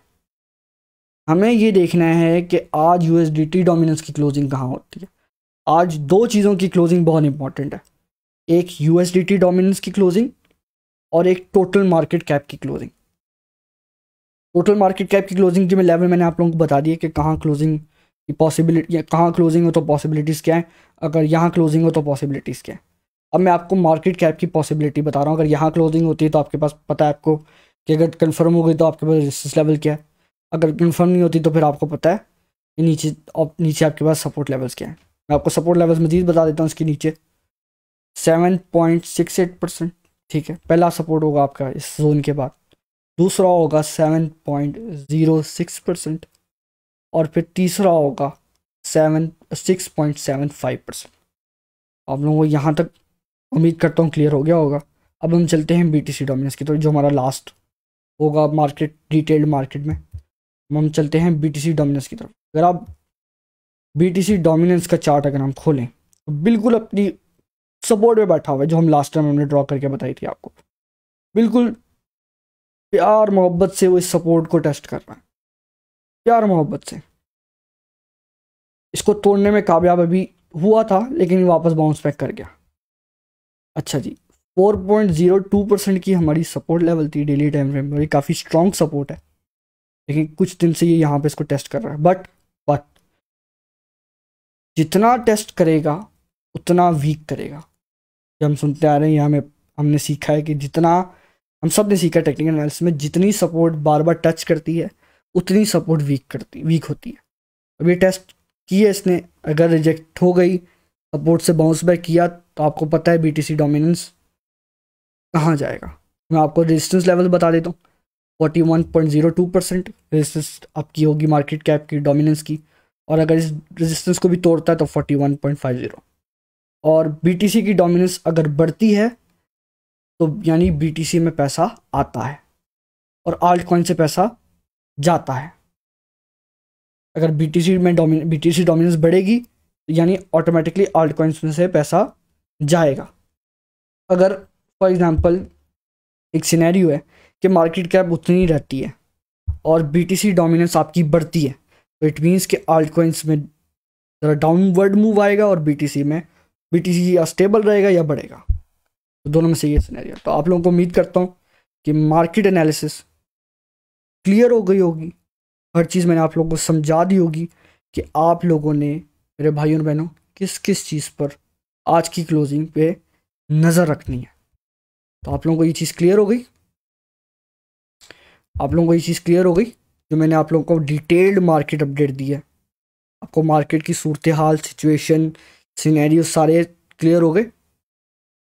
S1: हमें ये देखना है कि आज यू डोमिनेंस की क्लोजिंग कहाँ होती है आज दो चीज़ों की क्लोजिंग बहुत इंपॉर्टेंट है एक यू डोमिनेंस की क्लोजिंग और एक टोटल मार्केट कैप की क्लोजिंग टोटल मार्केट कैप की क्लोजिंग जो मैं लेवल मैंने आप लोगों को बता दिया कि कहाँ क्लोजिंग की पॉसिबिलिटी कहाँ क्लोजिंग हो तो पॉसिबिलिटीज़ क्या है अगर यहाँ क्लोजिंग हो तो पॉसिबिलिटीज़ क्या है अब मैं आपको मार्केट कैप की पॉसिबिलिटी बता रहा हूँ अगर यहाँ क्लोजिंग होती है तो आपके पास पता है आपको कि अगर कन्फर्म हो गई तो आपके पास रिस्टेंस लेवल क्या है अगर कन्फर्म नहीं होती तो फिर आपको पता है कि नीचे नीचे आपके पास सपोर्ट लेवल्स क्या है मैं आपको सपोर्ट लेवल्स मजीद बता देता हूँ इसके नीचे seven point six eight percent ठीक है पहला सपोर्ट होगा आपका इस जोन के बाद दूसरा होगा seven point zero six percent और फिर तीसरा होगा seven six point seven five percent आप लोगों को यहाँ तक उम्मीद करता हूँ क्लियर हो गया होगा अब हम चलते हैं बी टी सी डोमिनेंस की तरफ तो जो हमारा लास्ट होगा मार्केट रिटेल मार्केट में हम चलते हैं बी टी सी डोमिनेंस की तरफ अगर आप बी टी सी डोमिनेंस का चार्ट अगर हम खोलें तो बिल्कुल अपनी सपोर्ट पे बैठा हुआ है जो हम लास्ट टाइम हमने ड्रॉ करके बताई थी आपको बिल्कुल प्यार मोहब्बत से वो इस सपोर्ट को टेस्ट
S2: कर रहा है प्यार मोहब्बत से इसको तोड़ने में कामयाब
S1: अभी हुआ था लेकिन वापस बाउंस बैक कर गया अच्छा जी 4.02 परसेंट की हमारी सपोर्ट लेवल थी डेली टाइम फ्रेम पर काफ़ी स्ट्रॉन्ग सपोर्ट है लेकिन कुछ दिन से ये यहाँ पे इसको टेस्ट कर रहा है बट बट जितना टेस्ट करेगा उतना वीक करेगा जब हम सुनते आ रहे हैं यहाँ में हमने सीखा है कि जितना हम सब ने सीखा टेक्निकल एनालिसिस में जितनी सपोर्ट बार बार टच करती है उतनी सपोर्ट वीक करती वीक होती है अब ये टेस्ट किया इसने अगर रिजेक्ट हो गई सपोर्ट से बाउंस बैक किया तो आपको पता है बीटीसी डोमिनेंस कहाँ जाएगा मैं आपको रेजिस्टेंस लेवल बता देता हूँ forty one point zero two percent resistance आपकी होगी मार्केट कैप की डोमिनेंस की और अगर इस रेजिस्टेंस को भी तोड़ता है तो forty one point five zero और बीटीसी की डोमिनेंस अगर बढ़ती है तो यानी बीटीसी में पैसा आता है और आल्ट कॉइन से पैसा जाता है अगर सी में डोमिन सी डोमिनेंस बढ़ेगी तो यानी ऑटोमेटिकली आल्ट कॉइन्स में से पैसा जाएगा अगर फॉर एग्ज़ाम्पल एक सिनेरियो है कि मार्केट कैप उतनी रहती है और सी डोमिनेंस आपकी बढ़ती है तो इट मीन्स कि आल्ट कॉइन्स में ज़रा डाउनवर्ड मूव आएगा और सी में टी या स्टेबल रहेगा या बढ़ेगा तो दोनों में से ये सिनेरियो तो आप लोगों को उम्मीद करता हूँ कि मार्केट एनालिसिस क्लियर हो गई होगी हर चीज़ मैंने आप लोगों को समझा दी होगी कि आप लोगों ने मेरे भाइयों और बहनों किस किस चीज़ पर आज की क्लोजिंग पे नज़र रखनी है तो आप लोगों को ये चीज़ क्लियर हो गई आप लोगों को ये चीज़ क्लियर हो गई जो मैंने आप लोगों को डिटेल्ड मार्केट अपडेट दी है आपको मार्केट की सूरत हाल सिचुएशन सीनैरियो सारे क्लियर हो गए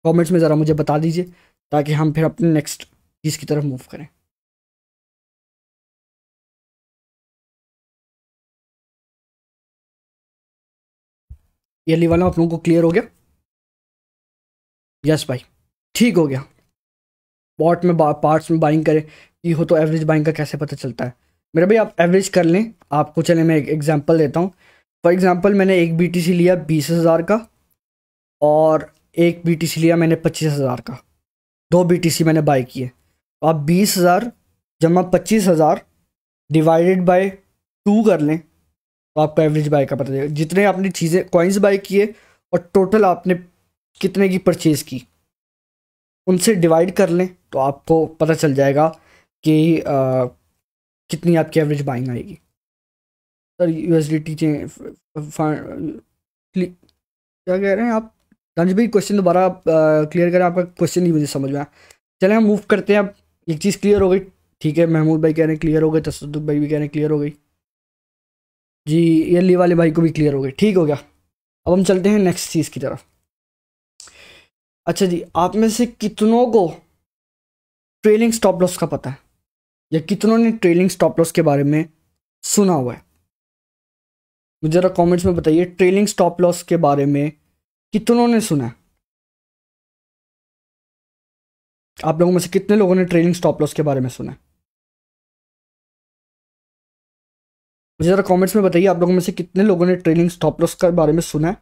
S1: कमेंट्स में ज़रा मुझे बता दीजिए ताकि हम फिर अपने नेक्स्ट चीज़ की तरफ मूव करें ईयरली वाला आप लोगों को क्लियर हो गया यस भाई ठीक हो गया पॉट में पार्ट्स में बाइंग करें कि हो तो एवरेज बाइंग का कैसे पता चलता है मेरा भाई आप एवरेज कर लें आपको चले मैं एक एग्जांपल देता हूँ फॉर एग्जांपल मैंने एक बीटीसी लिया बीस हज़ार का और एक बी लिया मैंने पच्चीस हज़ार का दो बी मैंने बाई किए आप बीस हज़ार जमा पच्चीस हज़ार डिवाइडेड बाय टू कर लें तो आपको एवरेज बाय का पता चलेगा जितने आपने चीज़ें कॉइन्स बाई किए और टोटल आपने कितने की परचेज़ की उनसे डिवाइड कर लें तो आपको पता चल जाएगा कि आ, कितनी आपकी एवरेज बाइंग आएगी sir U S D T क्या कह रहे हैं आप राजू भाई क्वेश्चन दोबारा क्लियर करें आपका क्वेश्चन ही मुझे समझ में आया चले हम मूव करते हैं अब एक चीज़ क्लियर हो गई ठीक है महमूद भाई कह रहे हैं क्लियर हो गए तसद भाई भी कह रहे हैं क्लियर हो गई जी यली वाले भाई को भी क्लियर हो गई ठीक हो गया अब हम चलते हैं नेक्स्ट चीज़ की तरफ अच्छा जी आप में से कितनों को ट्रेलिंग स्टॉप लॉस का पता है या कितनों ने ट्रेलिंग स्टॉप लॉस के बारे में सुना हुआ है मुझे ज़रा कमेंट्स में बताइए ट्रेलिंग स्टॉप
S2: लॉस के बारे में कितनों ने सुना आप लोगों में से कितने लोगों ने ट्रेलिंग स्टॉप लॉस के बारे में सुना
S1: मुझे ज़रा कमेंट्स में बताइए आप लोगों में से कितने लोगों ने ट्रेलिंग स्टॉप लॉस के बारे में सुना है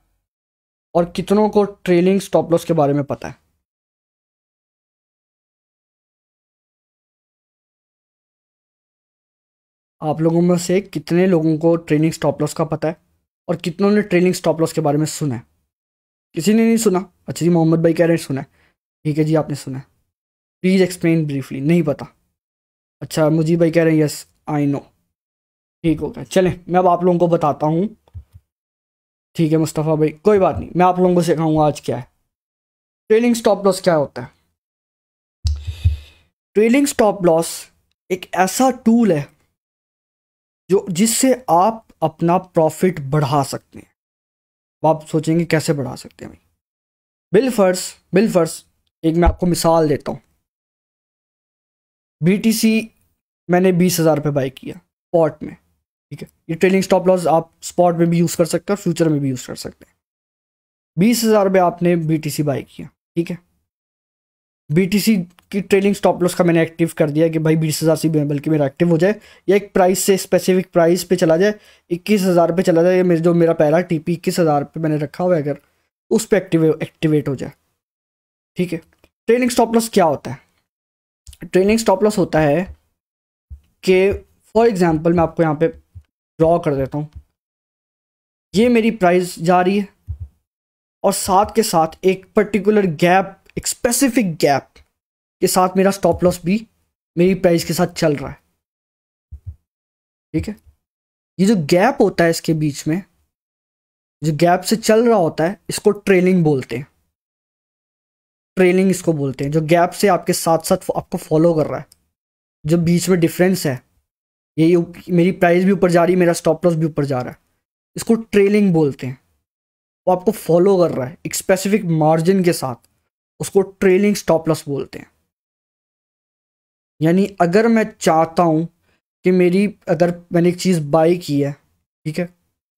S1: और कितनों को ट्रेलिंग स्टॉप लॉस के बारे में पता है आप लोगों में से कितने लोगों को ट्रेलिंग स्टॉप लॉस का पता है और कितनों ने ट्रेलिंग स्टॉप लॉस के बारे में सुना है किसी ने नहीं सुना अच्छा जी मोहम्मद भाई कह रहे हैं सुना है ठीक है जी आपने सुना है प्लीज़ एक्सप्लेन ब्रीफली नहीं पता अच्छा मुजीब भाई कह रहे हैं यस आई नो ठीक हो गया चलें मैं अब आप लोगों को बताता हूँ ठीक है मुस्तफ़ा भाई कोई बात नहीं मैं आप लोगों को सिखाऊंगा आज क्या है ट्रेलिंग स्टॉप लॉस क्या होता है ट्रेलिंग स्टॉप लॉस एक ऐसा टूल है जो जिससे आप अपना प्रॉफिट बढ़ा सकते हैं आप सोचेंगे कैसे बढ़ा सकते हैं भाई बिलफर्स बिलफर्स एक मैं आपको मिसाल देता हूँ बीटीसी मैंने बीस हज़ार रुपये बाई किया स्पॉट में ठीक है ये ट्रेलिंग स्टॉप लॉस आप स्पॉट में भी यूज़ कर सकते हैं फ्यूचर में भी यूज़ कर सकते हैं बीस हज़ार रुपये आपने बी टी सी बाई किया ठीक है बी की ट्रेलिंग स्टॉप लॉस का मैंने एक्टिव कर दिया कि भाई बीस हज़ार से बल्कि मेरा एक्टिव हो जाए या एक प्राइस से स्पेसिफिक प्राइस पे चला जाए इक्कीस हज़ार पे चला जाए या मेरे जो मेरा पहला टी पी इक्कीस हज़ार पर मैंने रखा हुआ है अगर उस पर एक्टिव एक्टिवेट हो जाए ठीक है ट्रेलिंग स्टॉप लॉस क्या होता है ट्रेलिंग स्टॉप लॉस होता है कि फॉर एग्ज़ाम्पल मैं आपको यहाँ पर ड्रॉ कर देता हूँ ये मेरी प्राइस जा रही है और साथ के साथ एक पर्टिकुलर गैप एक स्पेसिफिक गैप के साथ मेरा स्टॉप लॉस भी मेरी प्राइस के साथ चल रहा है ठीक है ये जो गैप होता है इसके बीच में जो गैप से चल रहा होता है इसको ट्रेलिंग बोलते हैं ट्रेलिंग इसको बोलते हैं जो गैप से आपके साथ साथ आपको फॉलो कर रहा है जो बीच में डिफरेंस है ये मेरी प्राइस भी ऊपर जा रही है मेरा स्टॉप लॉस भी ऊपर जा रहा है इसको ट्रेलिंग बोलते हैं वो आपको फॉलो कर रहा है एक स्पेसिफिक मार्जिन के साथ उसको ट्रेलिंग स्टॉप लॉस बोलते हैं यानी अगर मैं चाहता हूँ कि मेरी अगर मैंने एक चीज़ बाई की है ठीक है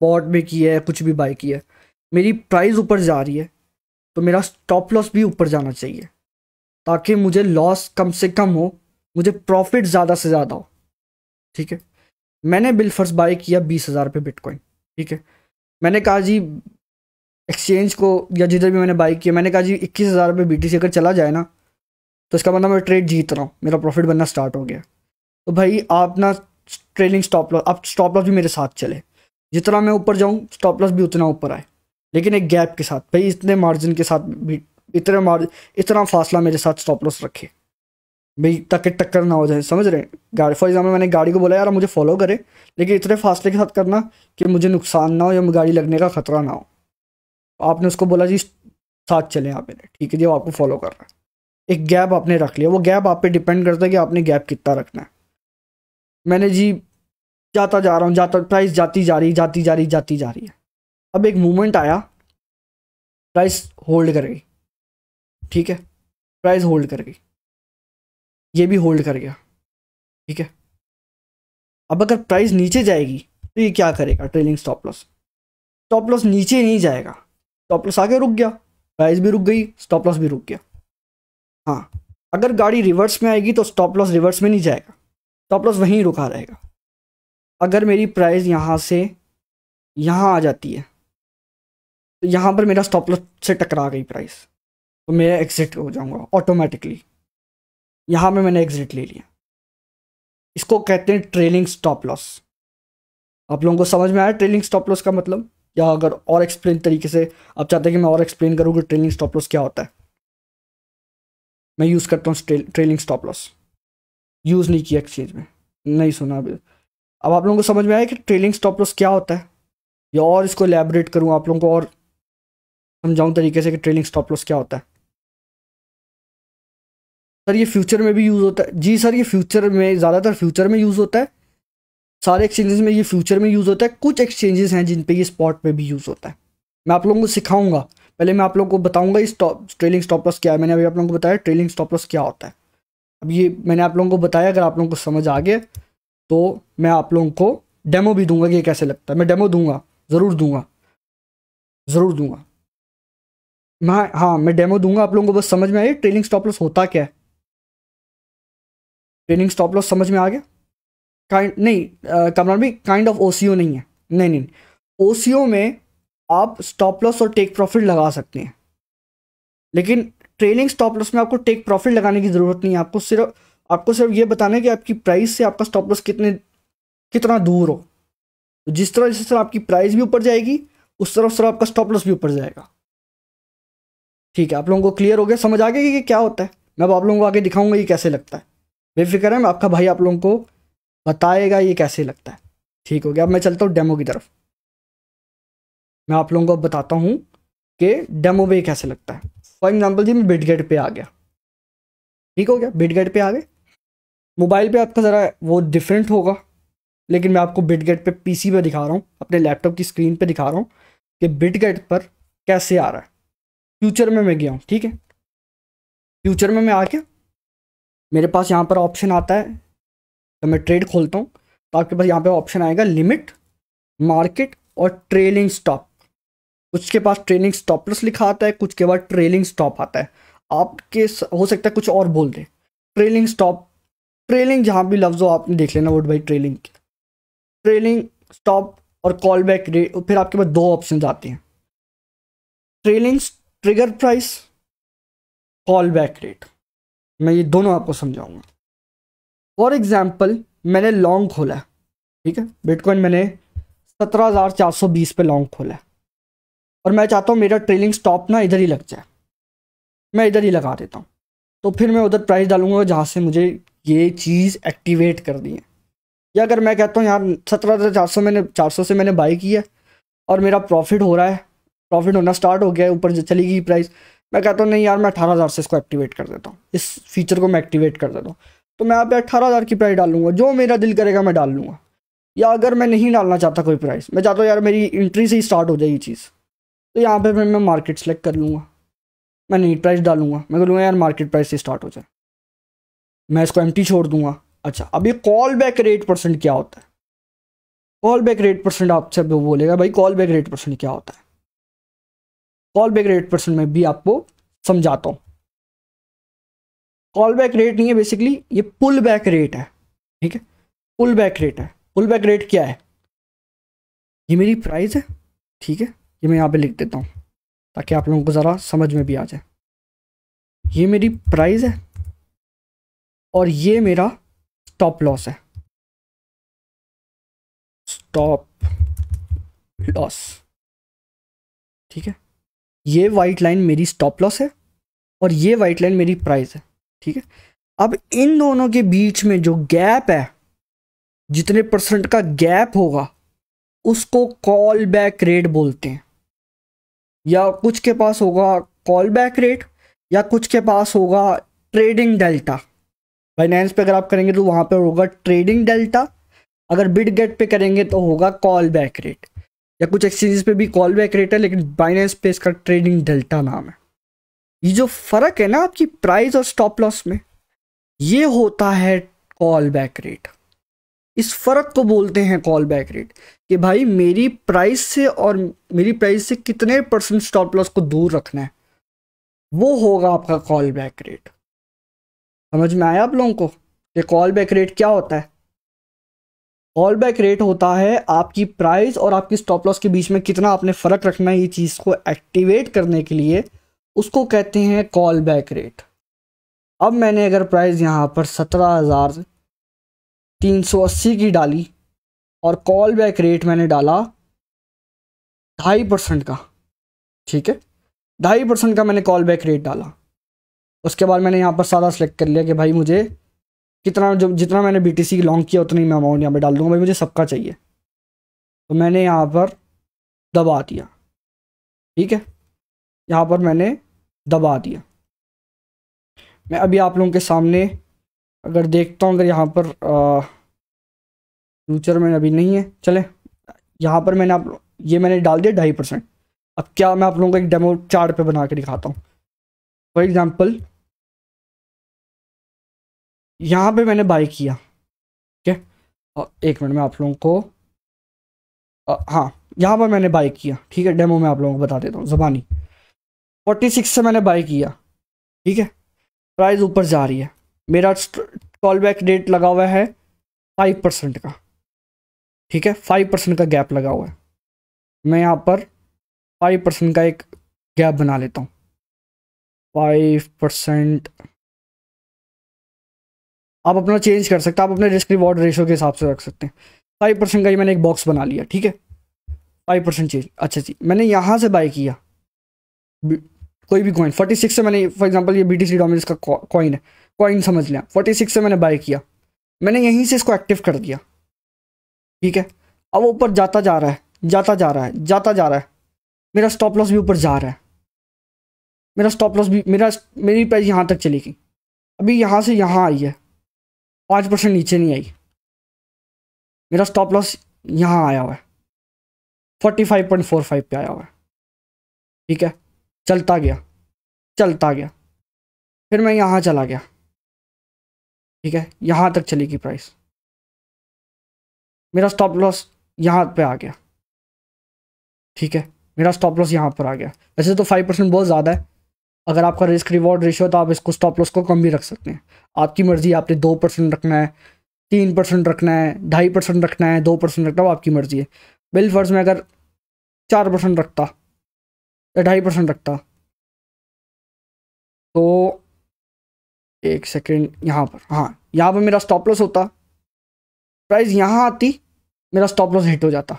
S1: पॉट में की है कुछ भी बाई की है मेरी प्राइस ऊपर जा रही है तो मेरा स्टॉप लॉस भी ऊपर जाना चाहिए ताकि मुझे लॉस कम से कम हो मुझे प्रॉफिट ज़्यादा से ज़्यादा हो ठीक है मैंने बिलफर्स बाई किया बीस हज़ार रुपये बिटकॉइन ठीक है मैंने कहा जी एक्सचेंज को या जिधर भी मैंने बाई किया मैंने कहा जी इक्कीस हज़ार रुपये बी अगर चला जाए ना तो इसका मतलब मैं ट्रेड जीत रहा हूँ मेरा प्रॉफिट बनना स्टार्ट हो गया तो भाई आप ना ट्रेलिंग स्टॉप लॉस आप स्टॉप लॉस भी मेरे साथ चले जितना मैं ऊपर जाऊँ स्टॉप लॉस भी उतना ऊपर आए लेकिन एक गैप के साथ भाई इतने मार्जिन के साथ भी इतने मार्जिन इतना फासला मेरे साथ स्टॉप लॉस रखे भाई ताकि टक्कर ना हो जाए समझ रहे हैं गाड़ी फॉर एग्जाम्पल मैंने गाड़ी को बोला यार मुझे फॉलो करे लेकिन इतने फासले के साथ करना कि मुझे नुकसान ना हो या गाड़ी लगने का खतरा ना हो आपने उसको बोला जी साथ चले आप मेरे ठीक है जी वो आपको फॉलो कर रहा है एक गैप आपने रख लिया वो गैप आप पे डिपेंड करता है कि आपने गैप कितना रखना है मैंने जी जाता जा रहा हूँ जाता प्राइस जाती जा रही जाती जा रही जाती जा रही है अब एक मोमेंट आया प्राइस होल्ड कर गई ठीक है प्राइस होल्ड कर
S2: गई ये भी होल्ड कर गया ठीक है अब
S1: अगर प्राइस नीचे जाएगी तो ये क्या करेगा trailing stop loss stop loss नीचे नहीं जाएगा स्टॉप लॉस आगे रुक गया प्राइस भी रुक गई स्टॉप लॉस भी रुक गया हाँ अगर गाड़ी रिवर्स में आएगी तो स्टॉप लॉस रिवर्स में नहीं जाएगा स्टॉप लॉस वहीं रुका रहेगा अगर मेरी प्राइस यहाँ से यहाँ आ जाती है तो यहाँ पर मेरा स्टॉप लॉस से टकरा गई प्राइस तो मैं एग्जिट हो जाऊँगा ऑटोमेटिकली यहाँ में मैंने एग्जिट ले लिया इसको कहते हैं ट्रेलिंग स्टॉप लॉस आप लोगों को समझ में आया ट्रेलिंग स्टॉप लॉस का मतलब या अगर और एक्सप्लेन तरीके से आप चाहते हैं कि मैं और एक्सप्लेन करूँ कि ट्रेलिंग स्टॉप लॉस क्या होता है मैं यूज़ करता हूँ ट्रेलिंग स्टॉप लॉस यूज़ नहीं किया एक्सचेंज में नहीं सुना अभी अब आप लोगों को समझ में आया कि ट्रेलिंग स्टॉप लॉस क्या होता है या और इसको एलेबरेट करूँ आप लोगों को और समझाऊँ तरीके से कि ट्रेलिंग स्टॉप लॉस क्या होता है सर ये फ्यूचर में भी यूज़ होता है जी सर ये फ्यूचर में ज़्यादातर फ्यूचर में यूज़ होता है सारे एक्सचेंजेस में ये फ्यूचर में यूज़ होता है कुछ एक्सचेंजेस हैं जिन पे ये स्पॉट पे भी यूज़ होता है मैं आप लोगों को सिखाऊंगा पहले मैं आप लोगों को बताऊंगा इस ट्रेलिंग स्टॉप लॉस क्या है मैंने अभी आप लोगों को बताया ट्रेलिंग स्टॉप लॉस क्या होता है अब ये मैंने आप लोगों को बताया अगर आप लोगों को समझ आ गया तो मैं आप लोगों को डेमो भी दूंगा कि ये कैसे लगता है मैं डेमो दूंगा ज़रूर दूंगा ज़रूर दूंगा मैं हाँ मैं डेमो दूंगा आप लोगों को बस समझ में आए ट्रेलिंग स्टॉप लॉस होता क्या है ट्रेलिंग स्टॉप लॉस समझ में आ गया काइंड नहीं कमरान भाई काइंड ऑफ ओसीओ नहीं है नहीं नहीं ओसीओ में आप स्टॉप लॉस और टेक प्रॉफिट लगा सकते हैं लेकिन ट्रेलिंग स्टॉप लॉस में आपको टेक प्रॉफिट लगाने की ज़रूरत नहीं है आपको सिर्फ आपको सिर्फ ये बताना है कि आपकी प्राइस से आपका स्टॉप लॉस कितने कितना दूर हो जिस तरह जिस तरह आपकी प्राइस भी ऊपर जाएगी उस तरह उस तरह आपका स्टॉप लॉस भी ऊपर जाएगा ठीक है आप लोगों को क्लियर हो गया समझ आ गया कि क्या होता है मैं अब आप लोगों को आगे दिखाऊंगा ये कैसे लगता है बेफिक्र है मैं आपका भाई आप लोगों को बताएगा ये कैसे लगता है ठीक हो गया अब मैं चलता हूँ डेमो की तरफ मैं आप लोगों को बताता हूँ कि डेमो में कैसे लगता है फॉर एग्जाम्पल जी मैं बिटगेट पे आ गया ठीक हो गया बिटगेट पे आ गए मोबाइल पे आपका ज़रा वो डिफरेंट होगा लेकिन मैं आपको बिटगेट पे पीसी पे दिखा रहा हूँ अपने लैपटॉप की स्क्रीन पे दिखा रहा हूँ कि बिटगेट पर कैसे आ रहा है फ्यूचर में मैं गया हूँ ठीक है फ्यूचर में मैं आ गया मेरे पास यहाँ पर ऑप्शन आता है तो मैं ट्रेड खोलता हूँ तो आपके पास यहाँ पे ऑप्शन आएगा लिमिट मार्केट और ट्रेलिंग स्टॉप कुछ के पास ट्रेलिंग स्टॉपलस लिखा आता है कुछ के बाद ट्रेलिंग स्टॉप आता है आपके हो सकता है कुछ और बोल दे ट्रेलिंग स्टॉप ट्रेलिंग जहाँ भी लफ्ज़ हो आपने देख लेना वोट बाई ट्रेलिंग ट्रेलिंग स्टॉप और कॉल बैक रेट फिर आपके पास दो ऑप्शन आते हैं trailing trigger price call back rate मैं ये दोनों आपको समझाऊंगा फॉर एग्जाम्पल मैंने लॉन्ग खोला है ठीक है बिटकॉइन मैंने सत्रह हज़ार चार सौ बीस पे लॉन्ग खोला है और मैं चाहता हूँ मेरा ट्रेलिंग स्टॉप ना इधर ही लग जाए मैं इधर ही लगा देता हूँ तो फिर मैं उधर प्राइस डालूंगा जहाँ से मुझे ये चीज़ एक्टिवेट कर दी है या अगर मैं कहता हूँ यार सत्रह हज़ार चार सौ मैंने चार सौ से मैंने बाई किया और मेरा प्रॉफिट हो रहा है प्रॉफिट होना स्टार्ट हो गया है ऊपर चली गई प्राइस मैं कहता हूँ नहीं यार मैं अठारह हज़ार से इसको एक्टिवेट कर देता हूँ इस फीचर को मैं एक्टिवेट कर देता हूँ तो मैं यहाँ पे अट्ठारह हज़ार की प्राइस डालूंगा जो मेरा दिल करेगा मैं डाल लूँगा या अगर मैं नहीं डालना चाहता कोई प्राइस मैं चाहता हूँ यार मेरी एंट्री से ही स्टार्ट हो जाए ये चीज़ तो यहाँ पर फिर मैं मार्केट सेलेक्ट कर लूँगा मैं नहीं प्राइस डालूंगा मैं बोलूँगा यार मार्केट प्राइस से स्टार्ट हो जाए मैं इसको एम छोड़ दूंगा अच्छा अभी कॉल बैक रेट परसेंट क्या होता है कॉल बैक रेट परसेंट आपसे बोलेगा भाई कॉल बैक रेट परसेंट क्या होता है कॉल बैक रेट परसेंट में भी आपको समझाता हूँ कॉल बैक रेट नहीं है बेसिकली ये पुल बैक रेट है ठीक है पुल बैक रेट है पुल बैक रेट क्या है ये मेरी प्राइस है ठीक है ये मैं यहाँ पे लिख देता हूँ ताकि आप लोगों को ज़रा समझ में भी आ जाए ये मेरी प्राइस है
S2: और ये मेरा स्टॉप लॉस है
S1: स्टॉप लॉस ठीक है ये वाइट लाइन मेरी स्टॉप लॉस है और ये वाइट लाइन मेरी प्राइस है ठीक है अब इन दोनों के बीच में जो गैप है जितने परसेंट का गैप होगा उसको कॉल बैक रेट बोलते हैं या कुछ के पास होगा कॉल बैक रेट या कुछ के पास होगा ट्रेडिंग डेल्टा फाइनेंस पे अगर आप करेंगे तो वहाँ पे होगा ट्रेडिंग डेल्टा अगर बिड गेट पे करेंगे तो होगा कॉल बैक रेट या कुछ एक्सचेंजेस पे भी कॉल बैक रेट है लेकिन बाइनेंस पे इसका ट्रेडिंग डेल्टा नाम है ये जो फर्क है ना आपकी प्राइस और स्टॉप लॉस में ये होता है कॉल बैक रेट इस फर्क को बोलते हैं कॉल बैक रेट कि भाई मेरी प्राइस से और मेरी प्राइस से कितने परसेंट स्टॉप लॉस को दूर रखना है वो होगा आपका कॉल बैक रेट समझ में आया आप लोगों को ये कॉल बैक रेट क्या होता है कॉल बैक रेट होता है आपकी प्राइस और आपकी स्टॉप लॉस के बीच में कितना आपने फ़र्क रखना है ये चीज़ को एक्टिवेट करने के लिए उसको कहते हैं कॉल बैक रेट अब मैंने अगर प्राइस यहाँ पर सत्रह हज़ार तीन सौ अस्सी की डाली और कॉल बैक रेट मैंने डाला ढाई परसेंट का ठीक है ढाई परसेंट का मैंने कॉल बैक रेट डाला उसके बाद मैंने यहाँ पर सारा सेलेक्ट कर लिया कि भाई मुझे कितना जो जितना मैंने बी टी सी लॉन्ग किया उतना ही मैं अमाउंट यहाँ पर डाल दूँगा भाई मुझे सबका चाहिए तो मैंने यहाँ पर दबा दिया ठीक है यहाँ पर मैंने दबा दिया मैं अभी आप लोगों के सामने अगर देखता हूँ अगर यहाँ पर फ्यूचर में अभी नहीं है चले यहाँ पर मैंने आप ये मैंने डाल दिया ढाई परसेंट अब क्या मैं आप लोगों को एक डेमो चार्ट पे बना के दिखाता हूँ फॉर एग्ज़ाम्पल यहाँ पे मैंने बाई किया ठीक है एक मिनट में आप लोगों को आ, हाँ यहाँ पर मैंने बाई किया ठीक है डेमो में आप लोगों को बता देता हूँ ज़बानी फोर्टी सिक्स से मैंने बाई किया ठीक है प्राइस ऊपर जा रही है मेरा कॉल बैक रेट लगा हुआ है फाइव परसेंट का ठीक है फाइव परसेंट का गैप लगा हुआ है मैं यहाँ पर फाइव परसेंट का एक गैप बना लेता हूँ फाइव परसेंट आप अपना चेंज कर सकते हैं आप अपने रिस्क रिवॉर्ड रेशो के हिसाब से रख सकते हैं फाइव परसेंट का ही मैंने एक बॉक्स बना लिया ठीक है फाइव परसेंट चेंज अच्छा जी मैंने यहाँ से बाई किया कोई भी कॉइन 46 से मैंने फॉर एग्जांपल ये बी टी डोमिनेंस का कॉइन है कॉइन समझ लिया 46 से मैंने बाय किया मैंने यहीं से इसको एक्टिव कर दिया ठीक है अब वो ऊपर जाता जा रहा है जाता जा रहा है जाता जा रहा है मेरा स्टॉप लॉस भी ऊपर जा रहा है मेरा स्टॉप लॉस भी मेरा मेरी प्राइस यहाँ तक चली गई
S2: अभी यहाँ से यहाँ आई है पाँच परसेंट नीचे नहीं आई मेरा स्टॉप लॉस यहाँ आया हुआ है forty five point four five पे आया हुआ है ठीक है चलता गया चलता गया फिर मैं यहाँ चला गया ठीक है यहाँ तक चलेगी प्राइस मेरा
S1: स्टॉप लॉस यहाँ पे आ गया ठीक है मेरा स्टॉप लॉस यहाँ पर आ गया वैसे तो फाइव परसेंट बहुत ज़्यादा है अगर आपका रिस्क रिवॉर्ड रेशियो है तो आप इसको स्टॉप लॉस को कम भी रख सकते हैं आपकी मर्ज़ी आपने दो परसेंट रखना है तीन परसेंट रखना है ढाई परसेंट रखना है दो परसेंट रखना है आपकी मर्ज़ी है बिल फर्ज में अगर चार परसेंट रखता
S2: या ढाई परसेंट रखता तो एक
S1: सेकेंड यहाँ पर हाँ यहाँ पर मेरा स्टॉप लॉस होता प्राइस यहाँ आती मेरा स्टॉप लॉस हिट हो जाता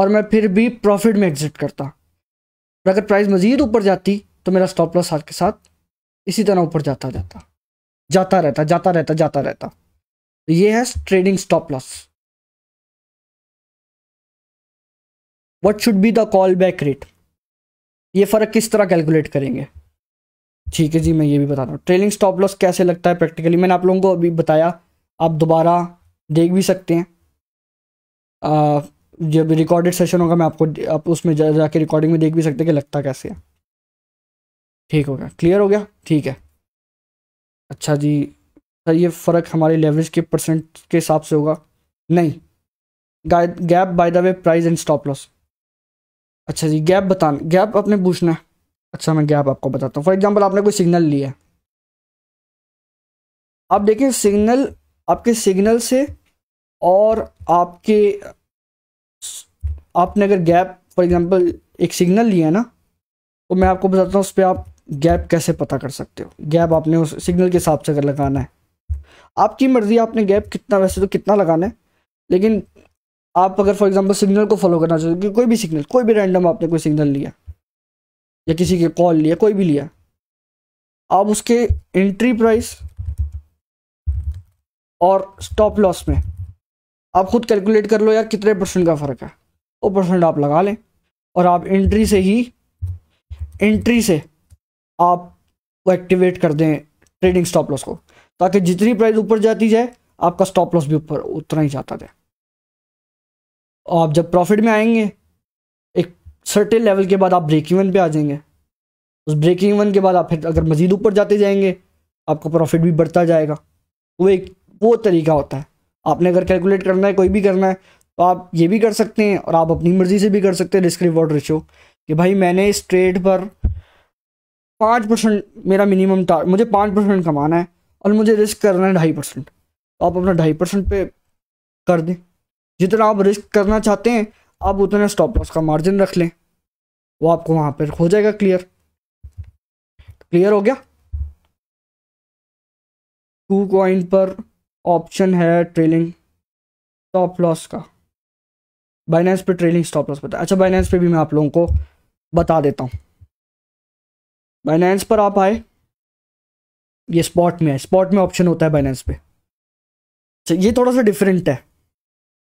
S1: और मैं फिर भी प्रॉफिट में एग्जिट करता और अगर प्राइस मज़ीद ऊपर जाती तो मेरा स्टॉप लॉस साथ के साथ इसी तरह ऊपर जाता जाता जाता रहता जाता रहता जाता रहता तो ये है trading stop loss
S2: what should be the call back rate
S1: ये फ़र्क किस तरह कैलकुलेट करेंगे ठीक है जी मैं ये भी बता रहा हूँ ट्रेलिंग स्टॉप लॉस कैसे लगता है प्रैक्टिकली मैंने आप लोगों को अभी बताया आप दोबारा देख भी सकते हैं आ, जब रिकॉर्डेड सेशन होगा मैं आपको आप उसमें जा जाके रिकॉर्डिंग में देख भी सकते हैं कि लगता कैसे है ठीक हो गया क्लियर हो गया ठीक है अच्छा जी सर ये फ़र्क हमारे लेवरेज के परसेंट के हिसाब से होगा नहीं gap by the way price and stop loss अच्छा जी गैप बताना गैप आपने पूछना है अच्छा मैं गैप आपको बताता हूँ फॉर एग्जाम्पल आपने कोई सिग्नल लिया आप देखें सिग्नल आपके सिग्नल से और आपके आपने अगर गैप फॉर एग्जांपल एक सिग्नल लिया है ना तो मैं आपको बताता हूँ उस पर आप गैप कैसे पता कर सकते हो गैप आपने उस सिग्नल के हिसाब से अगर लगाना है आपकी मर्ज़ी आपने गैप कितना वैसे तो कितना लगाना है लेकिन आप अगर फॉर एग्जांपल सिग्नल को फॉलो करना चाहते हो कोई भी सिग्नल कोई भी रैंडम आपने कोई सिग्नल लिया या किसी के कॉल लिया कोई भी लिया आप उसके एंट्री प्राइस और स्टॉप लॉस में आप खुद कैलकुलेट कर लो यार कितने परसेंट का फ़र्क है वो परसेंट आप लगा लें और आप एंट्री से ही एंट्री से आप वो एक्टिवेट कर दें ट्रेडिंग स्टॉप लॉस को ताकि जितनी प्राइस ऊपर जाती जाए आपका स्टॉप लॉस भी ऊपर उतना ही जाता जाए आप जब प्रॉफिट में आएंगे एक सर्टेन लेवल के बाद आप ब्रेक इवन पे आ जाएंगे उस ब्रेक इवन के बाद आप फिर अगर मज़ीद ऊपर जाते जाएंगे आपका प्रॉफिट भी बढ़ता जाएगा वो एक वो तरीका होता है आपने अगर कैलकुलेट करना है कोई भी करना है तो आप ये भी कर सकते हैं और आप अपनी मर्ज़ी से भी कर सकते हैं रिस्क रिवॉर्ड रिशो कि भाई मैंने इस ट्रेड पर पाँच परसेंट मेरा मिनिमम टार मुझे पाँच परसेंट कमाना है और मुझे रिस्क करना है ढाई परसेंट तो आप अपना ढाई परसेंट पे कर दें जितना आप रिस्क करना चाहते हैं आप उतना स्टॉप लॉस का मार्जिन रख लें वो आपको वहां पर हो जाएगा क्लियर क्लियर हो गया टू कॉइन पर ऑप्शन है ट्रेलिंग स्टॉप लॉस का बाइनेंस पे ट्रेलिंग स्टॉप लॉस बताया अच्छा बाइनेंस पे भी मैं आप लोगों को बता देता
S2: हूँ बाइनेंस पर आप आए ये स्पॉट में है
S1: स्पॉट में ऑप्शन होता है बाइनेंस पे अच्छा ये थोड़ा सा डिफरेंट है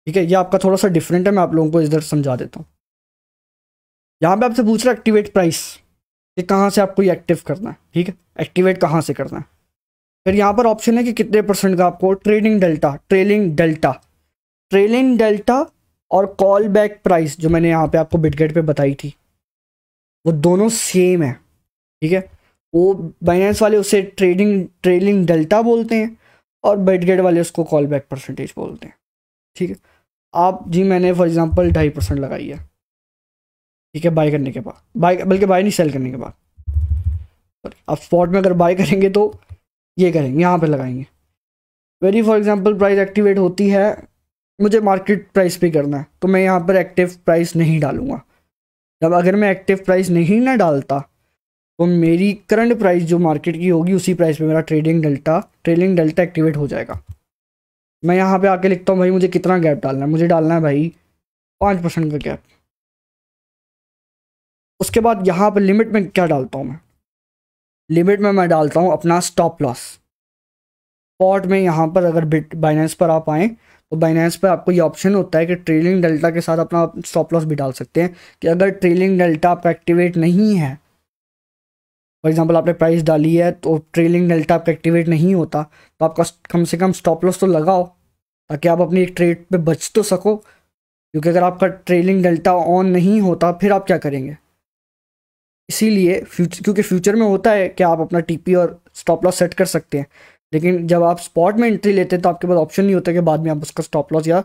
S1: ठीक है ये आपका थोड़ा सा डिफरेंट है मैं आप लोगों को इधर समझा देता हूँ यहाँ पे आपसे पूछ रहा है एक्टिवेट प्राइस कि कहाँ से आपको ये एक्टिव करना है ठीक है एक्टिवेट कहाँ से करना है फिर यहाँ पर ऑप्शन है कि कितने परसेंट का आपको trading delta trailing delta trailing delta और कॉल बैक प्राइस जो मैंने यहाँ पे आपको बिटगेट पे बताई थी वो दोनों सेम है ठीक है वो बाइनेंस वाले उसे ट्रेडिंग ट्रेलिंग डेल्टा बोलते हैं और बिटगेट वाले उसको कॉल बैक परसेंटेज बोलते हैं ठीक है आप जी मैंने फॉर एग्ज़ाम्पल ढाई परसेंट लगाई है ठीक है बाय करने के बाद बाय बल्कि बाय नहीं सेल करने के बाद आप स्पॉट में अगर बाय करेंगे तो ये करेंगे यहाँ पे लगाएंगे very for example price activate होती है मुझे मार्केट प्राइस पे करना है तो मैं यहाँ पर एक्टिव प्राइस नहीं डालूंगा जब अगर मैं एक्टिव प्राइस नहीं ना डालता तो मेरी करंट प्राइस जो मार्केट की होगी उसी प्राइस पे मेरा trading delta trading delta activate हो जाएगा मैं यहाँ पे आके लिखता हूँ भाई मुझे कितना गैप डालना है मुझे डालना है भाई पाँच परसेंट का गैप उसके बाद यहाँ पे लिमिट में क्या डालता हूँ मैं लिमिट में मैं डालता हूँ अपना स्टॉप लॉस पॉट में यहाँ पर अगर बिट बाइनेंस पर आप आएँ तो बाइनेंस पर आपको ये ऑप्शन होता है कि ट्रेलिंग डेल्टा के साथ अपना स्टॉप लॉस भी डाल सकते हैं कि अगर ट्रेलिंग डेल्टा आपका एक्टिवेट नहीं है फॉर एग्जांपल आपने प्राइस डाली है तो ट्रेलिंग डेल्टा आपका एक्टिवेट नहीं होता तो आपका कम से कम स्टॉप लॉस तो लगाओ ताकि आप अपनी एक ट्रेड पे बच तो सको क्योंकि अगर आपका ट्रेलिंग डेल्टा ऑन नहीं होता फिर आप क्या करेंगे इसीलिए फ्यूचर क्योंकि फ्यूचर में होता है कि आप अपना पी और स्टॉप लॉस सेट कर सकते हैं लेकिन जब आप स्पॉट में एंट्री लेते हैं तो आपके पास ऑप्शन नहीं होता कि बाद में आप उसका स्टॉप लॉस या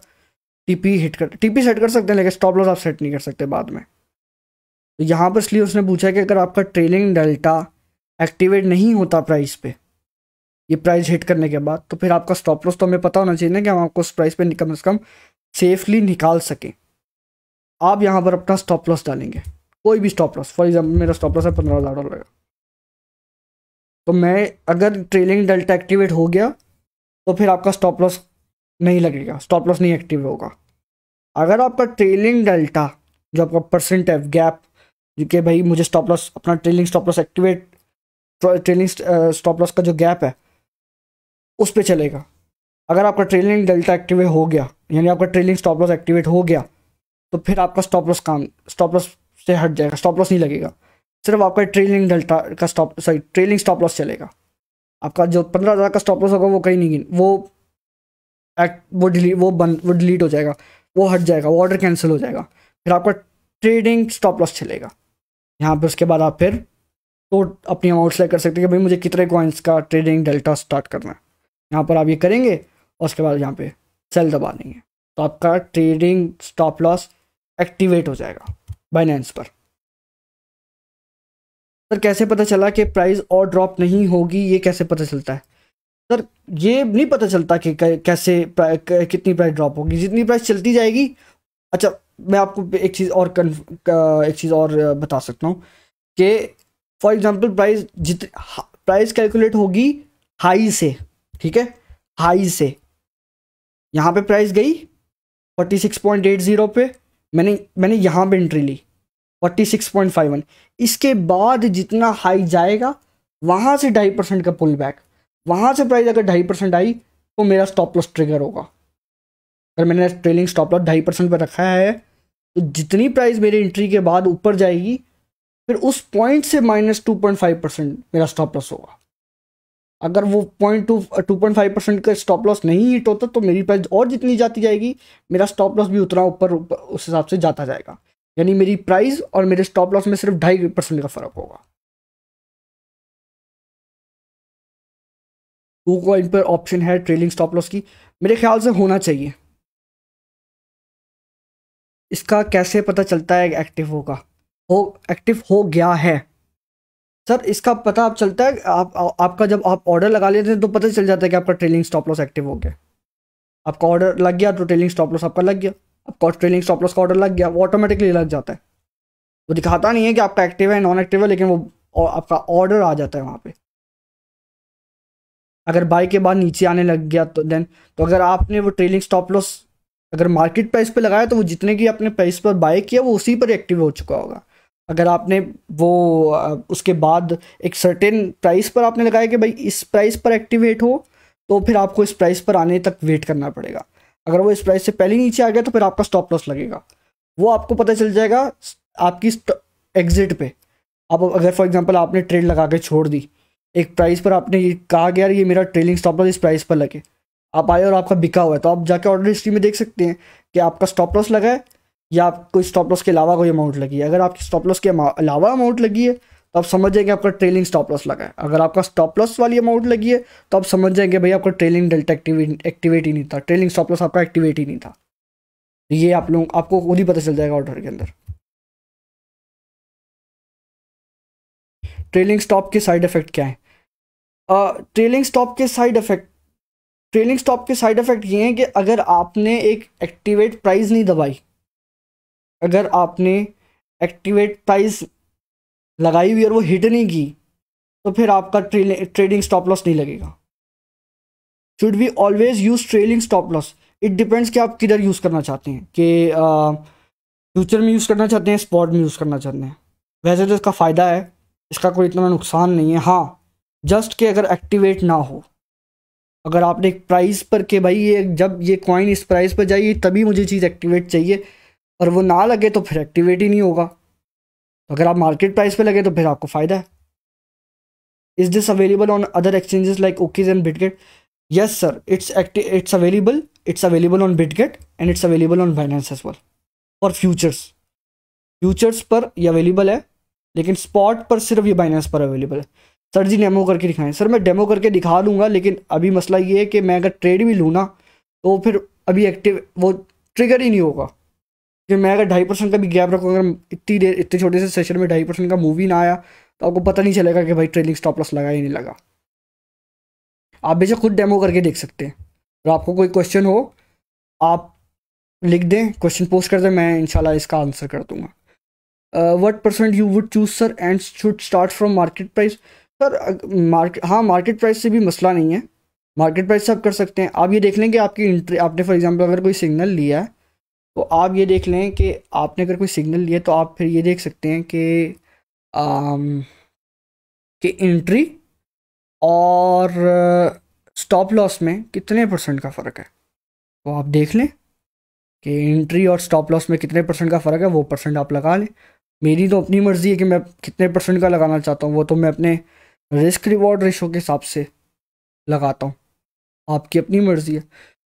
S1: टीपी हिट कर टीपी सेट कर सकते हैं लेकिन स्टॉप लॉस आप सेट नहीं कर सकते बाद में तो यहाँ पर इसलिए उसने पूछा कि अगर आपका ट्रेलिंग डेल्टा एक्टिवेट नहीं होता प्राइस पे ये प्राइस हिट करने के बाद तो फिर आपका स्टॉप लॉस तो हमें पता होना चाहिए ना कि हम आपको उस प्राइस पे कम से कम सेफली निकाल सकें आप यहाँ पर अपना स्टॉप लॉस डालेंगे कोई भी स्टॉप लॉस फॉर एग्जाम्पल मेरा स्टॉप लॉस है पंद्रह हज़ार डॉलर का तो मैं अगर ट्रेलिंग डेल्टा एक्टिवेट हो गया तो फिर आपका स्टॉप लॉस नहीं लगेगा स्टॉप लॉस नहीं एक्टिव होगा अगर आपका ट्रेलिंग डेल्टा जो आपका परसेंट है गैप कि भाई मुझे स्टॉप लॉस अपना trailing stop loss activate trailing stop loss का जो गैप है उस पर चलेगा अगर आपका ट्रेलिंग डेल्टा एक्टिवेट हो गया यानी आपका ट्रेलिंग स्टॉप लॉस एक्टिवेट हो गया तो फिर आपका स्टॉप लॉस काम स्टॉप लॉस से हट जाएगा स्टॉप लॉस नहीं लगेगा सिर्फ आपका ट्रेलिंग डेल्टा का stop sorry trailing stop loss चलेगा आपका जो पंद्रह हज़ार का स्टॉप लॉस होगा वो कहीं नहीं वो एक्ट वो डिलीट वो बंद वो डिलीट हो जाएगा वो हट जाएगा वो ऑर्डर कैंसिल हो जाएगा फिर आपका ट्रेडिंग स्टॉप लॉस चलेगा यहाँ पे उसके बाद आप फिर तो अपनी अमाउंट सेलेक्ट कर सकते हैं कि भाई मुझे कितने कॉइन्स का ट्रेडिंग डेल्टा स्टार्ट करना है यहाँ पर आप ये करेंगे और उसके बाद यहाँ पे सेल दबा देंगे तो आपका ट्रेडिंग स्टॉप लॉस एक्टिवेट हो जाएगा बाइनेंस पर सर कैसे पता चला कि प्राइस और ड्रॉप नहीं होगी ये कैसे पता चलता है सर ये नहीं पता चलता कि कैसे कितनी प्राइस ड्रॉप होगी जितनी प्राइस चलती जाएगी अच्छा मैं आपको एक चीज़ और कन, एक चीज़ और बता सकता हूँ कि फॉर एग्जाम्पल प्राइस जित प्राइस कैलकुलेट होगी हाई से ठीक है हाई से यहाँ पे प्राइस गई forty six point eight zero पे मैंने मैंने यहाँ पे एंट्री ली forty six point five one इसके बाद जितना हाई जाएगा वहाँ से ढाई परसेंट का पुल बैक वहाँ से प्राइस अगर ढाई परसेंट आई तो मेरा स्टॉप लॉस ट्रिगर होगा अगर मैंने ट्रेलिंग स्टॉप लॉस ढाई परसेंट पर रखा है तो जितनी प्राइस मेरे एंट्री के बाद ऊपर जाएगी फिर उस पॉइंट से minus two point five percent मेरा स्टॉप लॉस होगा अगर वो point two two point five percent का स्टॉप लॉस नहीं हिट होता तो मेरी प्राइस और जितनी जाती जाएगी मेरा स्टॉप लॉस भी उतना ऊपर उस हिसाब से जाता जाएगा यानी मेरी प्राइस और मेरे स्टॉप लॉस में सिर्फ ढाई परसेंट
S2: का फर्क होगा टू
S1: कॉइन पर ऑप्शन है ट्रेलिंग स्टॉप लॉस की मेरे ख्याल से होना चाहिए इसका कैसे पता चलता है एक्टिव होगा हो एक्टिव हो गया है सर इसका पता आप चलता है आप आ, आपका जब आप ऑर्डर लगा लेते हैं तो पता चल जाता है कि आपका ट्रेलिंग स्टॉप लॉस एक्टिव हो गया आपका ऑर्डर लग गया तो ट्रेलिंग स्टॉप लॉस आपका लग गया आपका ट्रेलिंग स्टॉप लॉस का ऑर्डर लग गया वो ऑटोमेटिकली लग जाता है वो दिखाता नहीं है कि आपका एक्टिव है नॉन एक्टिव है लेकिन वो आपका ऑर्डर आ जाता है वहाँ पर अगर बाई के बाद नीचे आने लग गया तो देन तो अगर आपने वो ट्रेलिंग स्टॉप लॉस अगर मार्केट प्राइस पे लगाया तो वो जितने की आपने प्राइस पर बाय किया वो उसी पर एक्टिव हो चुका होगा अगर आपने वो उसके बाद एक सर्टेन प्राइस पर आपने लगाया कि भाई इस प्राइस पर एक्टिवेट हो तो फिर आपको इस प्राइस पर आने तक वेट करना पड़ेगा अगर वो इस प्राइस से पहले नीचे आ गया तो फिर आपका स्टॉप लॉस लगेगा वो आपको पता चल जाएगा आपकी एग्जिट पे अब अगर फॉर एग्जांपल आपने ट्रेड लगा के छोड़ दी एक प्राइस पर आपने कहा गया यार ये मेरा ट्रेलिंग स्टॉप लॉस इस प्राइस पर लगे आप आए और आपका बिका हुआ है तो आप जाके ऑर्डर हिस्ट्री में देख सकते हैं कि आपका स्टॉप लॉस लगा है या आपको स्टॉप लॉस के अलावा कोई अमाउंट लगी है अगर आपकी स्टॉप लॉस के अलावा अमाउंट लगी है तो आप समझ जाएंगे आपका ट्रेलिंग स्टॉप लॉस लगा है अगर आपका स्टॉप लॉस वाली अमाउंट लगी है तो आप समझ जाएंगे भाई आपका ट्रेलिंग डेल्टा एक्टिवेट ही नहीं था ट्रेलिंग स्टॉप लॉस आपका एक्टिवेट ही नहीं था तो ये आप लोग आपको खुद ही पता चल जाएगा ऑर्डर के अंदर ट्रेलिंग स्टॉप के साइड इफेक्ट क्या है ट्रेलिंग स्टॉप के साइड इफेक्ट ट्रेलिंग स्टॉप के साइड इफेक्ट ये हैं कि अगर आपने एक एक्टिवेट प्राइस नहीं दबाई अगर आपने एक्टिवेट प्राइस लगाई हुई और वो हिट नहीं की तो फिर आपका ट्रेडिंग स्टॉप लॉस नहीं लगेगा should be always use trailing stop loss it depends कि आप किधर यूज़ करना चाहते हैं कि फ्यूचर में यूज़ करना चाहते हैं स्पॉट में यूज़ करना चाहते हैं वैसे तो इसका फ़ायदा है इसका कोई इतना नुकसान नहीं है हाँ जस्ट कि अगर एक्टिवेट ना हो अगर आपने एक प्राइस पर के भाई ये जब ये कॉइन इस प्राइस पर जाइए तभी मुझे चीज़ एक्टिवेट चाहिए और वो ना लगे तो फिर एक्टिवेट ही नहीं होगा तो अगर आप मार्केट प्राइस पे लगे तो फिर आपको फ़ायदा है is this available on other exchanges like OKX and Bitget yes sir it's it's available it's available on Bitget and it's available on Binance as well और फ्यूचर्स फ्यूचर्स पर ये अवेलेबल है लेकिन स्पॉट पर सिर्फ ये बाइनेंस पर available है सर जी डेमो करके दिखाएं सर मैं डेमो करके दिखा लूँगा लेकिन अभी मसला ये है कि मैं अगर ट्रेड भी लूँ ना तो फिर अभी एक्टिव वो ट्रिगर ही नहीं होगा कि मैं अगर ढाई परसेंट का भी गैप रखूँगा अगर इतनी देर इतने छोटे से सेशन में ढाई परसेंट का मूवी ना आया तो आपको पता नहीं चलेगा कि भाई ट्रेडिंग स्टॉप लॉस लगा ही नहीं लगा आप बेशक खुद डेमो करके देख सकते हैं और आपको कोई क्वेश्चन हो आप लिख दें क्वेश्चन पोस्ट कर दें मैं इनशाला इसका आंसर कर दूंगा what percent you would choose sir and should start from market price sir market हाँ मार्केट प्राइस से भी मसला नहीं है मार्केट प्राइस से आप कर सकते हैं आप ये देख लें कि आपकी इंट्री आपने फॉर एग्जांपल अगर कोई सिग्नल लिया है तो आप ये देख लें कि आपने अगर कोई सिग्नल लिया तो आप फिर ये देख सकते हैं कि कि इंट्री और स्टॉप लॉस में कितने परसेंट का फ़र्क है तो आप देख लें कि एंट्री और स्टॉप लॉस में कितने परसेंट का फ़र्क है वो परसेंट आप लगा लें मेरी तो अपनी मर्ज़ी है कि मैं कितने परसेंट का लगाना चाहता हूँ वो तो मैं अपने रिस्क रिवॉर्ड रेशो के हिसाब से लगाता हूँ आपकी अपनी मर्जी है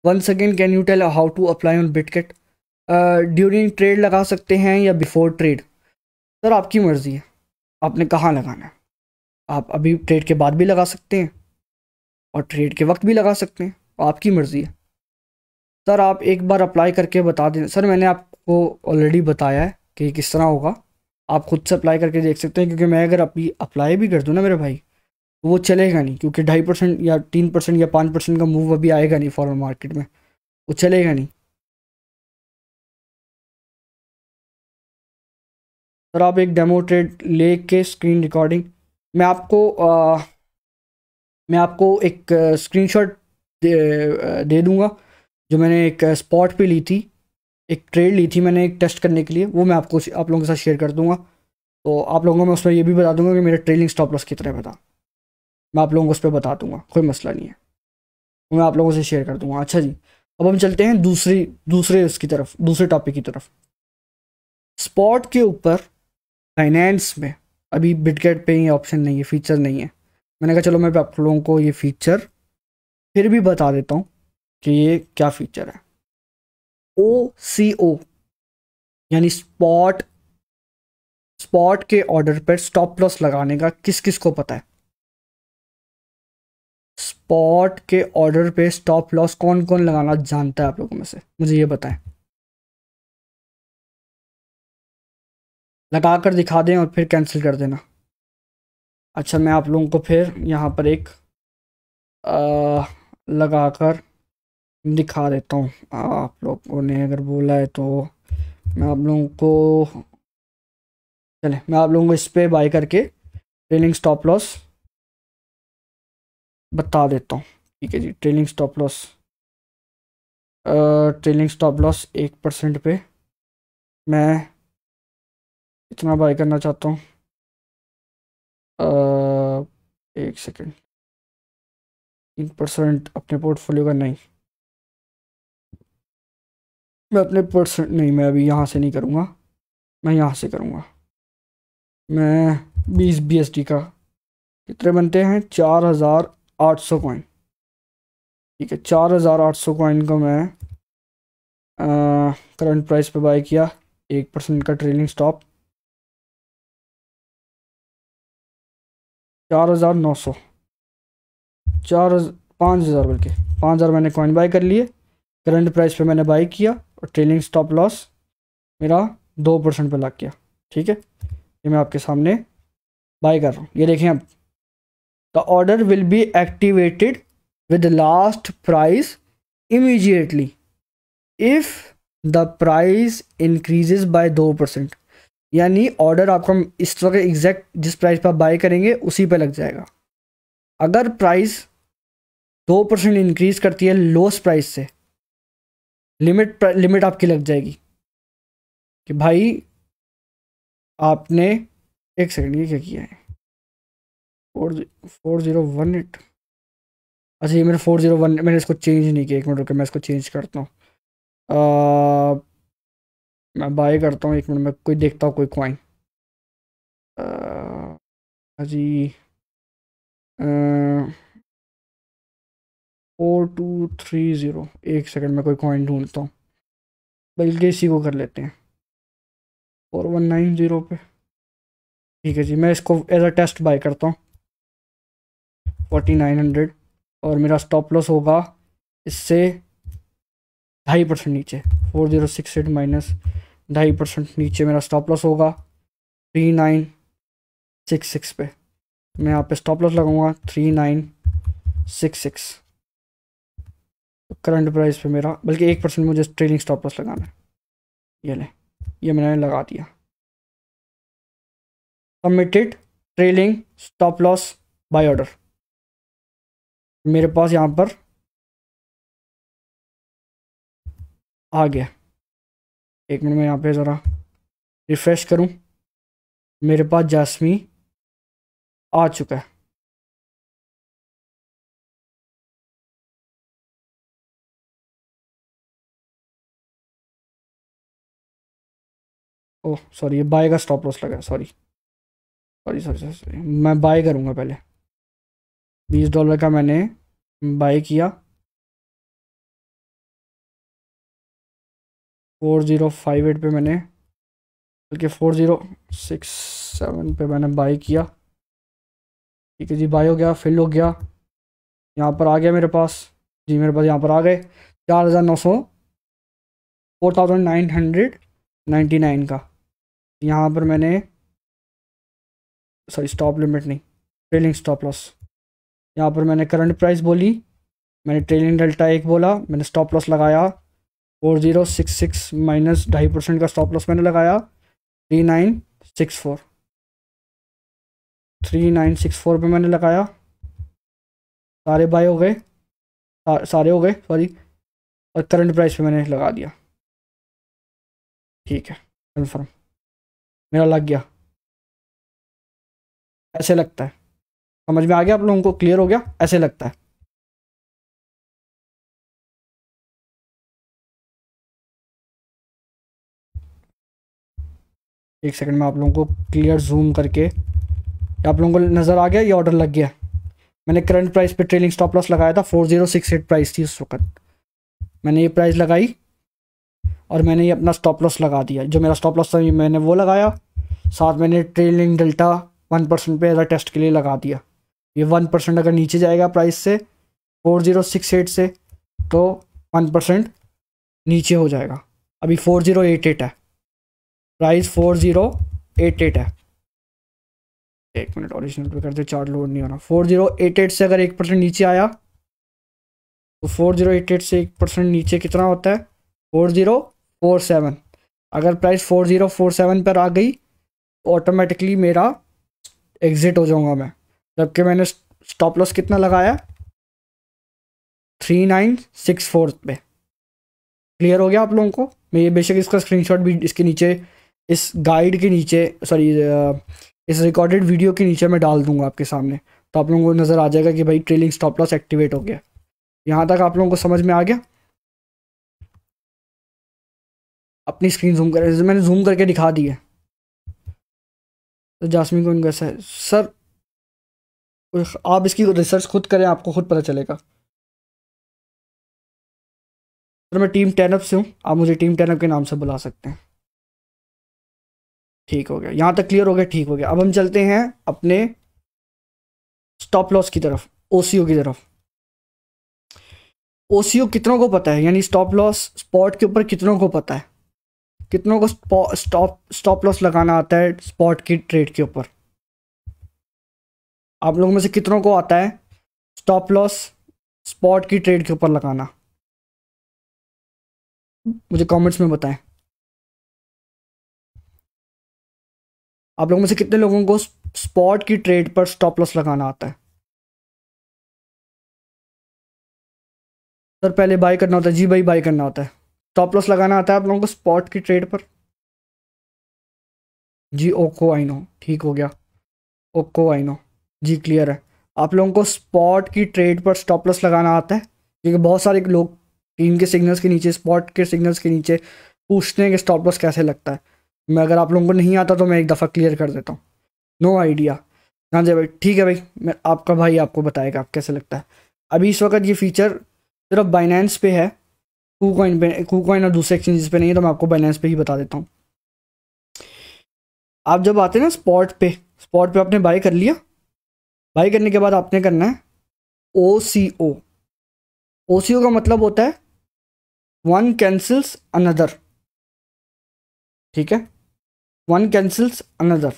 S1: once again can you tell how to apply on Bitget during trade लगा सकते हैं या बिफोर ट्रेड सर आपकी मर्जी है आपने कहाँ लगाना है आप अभी ट्रेड के बाद भी लगा सकते हैं और ट्रेड के वक्त भी लगा सकते हैं आपकी मर्ज़ी है सर आप एक बार अप्लाई करके बता दें सर मैंने आपको ऑलरेडी बताया है कि किस तरह होगा आप खुद से अप्लाई करके देख सकते हैं क्योंकि मैं अगर अपनी अप्लाई भी कर दूँ ना मेरे भाई तो वो चलेगा नहीं क्योंकि ढाई परसेंट या तीन परसेंट या पाँच परसेंट का मूव अभी आएगा नहीं फॉरन मार्केट में वो चलेगा नहीं
S2: सर आप एक डेमो ट्रेड ले के
S1: स्क्रीन रिकॉर्डिंग मैं आपको आ, मैं आपको एक स्क्रीनशॉट दे, दे दूंगा जो मैंने एक स्पॉट पे ली थी एक ट्रेड ली थी मैंने एक टेस्ट करने के लिए वो मैं आपको आप लोगों के साथ शेयर कर दूंगा तो आप लोगों को मैं उसमें ये भी बता दूंगा कि मेरा ट्रेलिंग स्टॉप लॉस कितना बता मैं आप लोगों को उस पर बता दूंगा कोई मसला नहीं है तो मैं आप लोगों से शेयर कर दूंगा अच्छा जी अब हम चलते हैं दूसरी दूसरे उसकी तरफ दूसरे टॉपिक की तरफ स्पॉट के ऊपर फाइनेंस में अभी बिटकेट पे ये ऑप्शन नहीं है फीचर नहीं है मैंने कहा चलो मैं आप लोगों को ये फीचर फिर भी बता देता हूँ कि ये क्या फीचर है ओ सी
S2: ओ यानी स्पॉट स्पॉट के ऑर्डर पर स्टॉप
S1: लॉस लगाने का किस किस को पता है स्पॉट के ऑर्डर पे स्टॉप लॉस कौन कौन लगाना जानता है आप लोगों में से मुझे ये बताएं लगा कर दिखा दें और फिर कैंसिल कर देना अच्छा मैं आप लोगों को फिर यहाँ पर एक आ, लगा कर दिखा देता हूँ आप लोगों ने अगर बोला है तो मैं आप लोगों को चले मैं आप लोगों को इस पर बाई
S2: करके ट्रेलिंग स्टॉप लॉस बता देता हूँ ठीक है जी trailing stop loss trailing stop loss एक परसेंट पे मैं इतना बाई करना चाहता हूँ एक सेकेंड तीन परसेंट अपने पोर्टफोलियो का नहीं मैं अपने पर्सन
S1: नहीं मैं अभी यहाँ से नहीं करूँगा मैं यहाँ से करूँगा मैं बीस बी एस डी का कितने बनते हैं चार हज़ार आठ सौ कॉइन ठीक है चार हज़ार आठ सौ कॉइन को मैं करंट
S2: प्राइस पे बाय किया एक परसेंट का ट्रेलिंग स्टॉप
S1: चार हज़ार नौ सौ चार पाँच हज़ार बल्कि पाँच हज़ार मैंने कॉइन बाय कर लिए करंट प्राइस पे मैंने बाई किया और ट्रेलिंग स्टॉप लॉस मेरा दो परसेंट पर लग गया ठीक है ये मैं आपके सामने बाय कर रहा हूँ ये देखें आप the order will be activated with last price immediately if the price increases by दो परसेंट यानी ऑर्डर आपको हम इस वक्त एग्जैक्ट जिस प्राइस पर आप बाई करेंगे उसी पर लग जाएगा अगर प्राइस दो परसेंट इंक्रीज़ करती है लोस्ट प्राइस से लिमिट लिमिट आपकी लग जाएगी कि भाई आपने एक सेकंड ये क्या किया है four four zero one eight अच्छा ये मैंने फोर ज़ीरो वन मैंने इसको चेंज नहीं किया एक मिनट रुके मैं इसको चेंज करता हूँ मैं बाय करता हूँ एक मिनट में कोई देखता हूँ कोई क्वाइन
S2: अजी आ,
S1: फोर टू थ्री ज़ीरो एक सेकंड में कोई कॉइन ढूंढता हूँ बल्कि इसी को कर लेते हैं फोर वन नाइन ज़ीरो पे ठीक है जी मैं इसको एज अ टेस्ट बाय करता हूँ फोर्टी नाइन हंड्रेड और मेरा स्टॉप लॉस होगा इससे ढाई परसेंट नीचे four zero six eight minus ढाई परसेंट नीचे मेरा स्टॉप लॉस होगा थ्री नाइन सिक्स सिक्स पे मैं यहाँ पे स्टॉप लॉस लगाऊंगा three nine six six current price पे मेरा बल्कि एक परसेंट मुझे ट्रेलिंग स्टॉप लॉस लगाना है
S2: ये ले ये मैंने लगा दिया submitted trailing stop loss buy order मेरे पास यहाँ पर आ गया एक मिनट में यहाँ पे ज़रा रिफ़्रेश करूँ मेरे पास जासमी आ चुका है ओह सॉरी ये बाय का स्टॉप लॉस लगा सॉरी सॉरी सॉरी सॉरी मैं बाय करूँगा पहले बीस डॉलर का मैंने बाय किया फोर ज़ीरो
S1: फाइव एट पे मैंने बल्कि फोर ज़ीरो सिक्स सेवन पे मैंने बाय किया ठीक है जी बाय हो गया फिल हो गया यहाँ पर आ गया मेरे पास जी मेरे पास यहाँ पर आ गए चार हज़ार नौ सौ four thousand nine hundred ninety nine का यहाँ पर मैंने सॉरी स्टॉप लिमिट नहीं ट्रेलिंग स्टॉप लॉस यहाँ पर मैंने करंट प्राइस बोली मैंने ट्रेलिंग डेल्टा एक बोला मैंने स्टॉप लॉस लगाया four zero six six minus ढाई परसेंट का स्टॉप लॉस मैंने लगाया three nine six four three nine six four पर मैंने लगाया सारे बाय हो गए सारे हो गए सॉरी और करंट प्राइस पे मैंने लगा दिया
S2: ठीक है कन्फर्म मेरा लग गया ऐसे लगता है समझ में आ गया आप लोगों को क्लियर हो गया ऐसे लगता है
S1: एक सेकंड में आप लोगों को क्लियर जूम करके आप लोगों को नज़र आ गया ये ऑर्डर लग गया मैंने करंट प्राइस पे ट्रेलिंग स्टॉप लॉस लगाया था four zero six eight price थी उस वक्त मैंने ये प्राइस लगाई और मैंने ये अपना स्टॉप लॉस लगा दिया जो मेरा स्टॉप लॉस था ये मैंने वो लगाया साथ मैंने ट्रेलिंग डेल्टा वन परसेंट पर एज टेस्ट के लिए लगा दिया ये वन परसेंट अगर नीचे जाएगा प्राइस से फोर जीरो सिक्स एट से तो वन परसेंट नीचे हो जाएगा अभी फोर जीरो एट एट है price four zero eight eight है एक मिनट ओरिजिनल पे करते चार्ट लोड नहीं हो रहा फोर जीरो एट एट से अगर एक परसेंट नीचे आया तो फोर जीरो एट एट से एक परसेंट नीचे कितना होता है फोर ज़ीरो फोर सेवन अगर price four zero four seven पर आ गई ऑटोमेटिकली तो मेरा एग्ज़िट हो जाऊंगा मैं जबकि मैंने स्टॉप लॉस कितना लगाया थ्री नाइन सिक्स फोर पे क्लियर हो गया आप लोगों को मैं ये बेशक इसका स्क्रीनशॉट भी इसके नीचे इस गाइड के नीचे सॉरी इस रिकॉर्डेड वीडियो के नीचे मैं डाल दूंगा आपके सामने तो आप लोगों को नज़र आ जाएगा कि भाई ट्रेलिंग स्टॉप लॉस एक्टिवेट हो गया यहाँ तक आप लोगों को समझ में आ गया अपनी स्क्रीन जूम कर जैसे मैंने जूम करके दिखा दी है तो जासमी को इनका सर सर आप इसकी रिसर्च खुद करें आपको खुद पता चलेगा
S2: सर मैं टीम टेनअप से हूँ आप मुझे टीम टेनअप के नाम से बुला सकते हैं ठीक हो गया यहाँ तक क्लियर हो गया ठीक हो गया अब हम चलते हैं
S1: अपने स्टॉप लॉस की तरफ ओसीओ की तरफ ओसीओ कितनों को पता है यानी स्टॉप लॉस स्पॉट के ऊपर कितनों को पता है कितनों को स्टॉप स्टॉप लॉस लगाना आता है स्पॉट की ट्रेड के ऊपर आप लोगों में से कितनों को आता है स्टॉप लॉस स्पॉट की ट्रेड के ऊपर लगाना मुझे कमेंट्स में बताएं
S2: आप लोगों में से कितने लोगों को स्पॉट
S1: की ट्रेड पर स्टॉप लॉस लगाना आता है सर पहले बाय करना होता है जी भाई बाय करना होता है स्टॉप लॉस लगाना आता है आप लोगों को स्पॉट की ट्रेड पर जी ओको आई नो ठीक हो गया ओको आई नो जी क्लियर है आप लोगों को स्पॉट की ट्रेड पर स्टॉप लॉस लगाना आता है क्योंकि बहुत सारे लोग टीम के सिग्नल्स के नीचे स्पॉट के सिग्नल्स के नीचे पूछते हैं कि स्टॉप लॉस कैसे लगता है मैं अगर आप लोगों को नहीं आता तो मैं एक दफ़ा क्लियर कर देता हूँ नो आइडिया हाँ जी भाई ठीक है भाई मैं आपका भाई आपको बताएगा आप कैसे लगता है अभी इस वक्त ये फीचर सिर्फ बाइनेंस पे है कू पे कूकॉइन और दूसरे एक्सचेंजेस पे नहीं है तो मैं आपको बैलेंस पे ही बता देता हूँ आप जब आते हैं ना स्पॉट पे स्पॉट पे आपने बाई कर लिया बाई करने के बाद आपने करना है ओ सी ओ ओ सी ओ का मतलब होता है वन कैंसिल्स अनदर
S2: ठीक है वन कैंसिल्स अनदर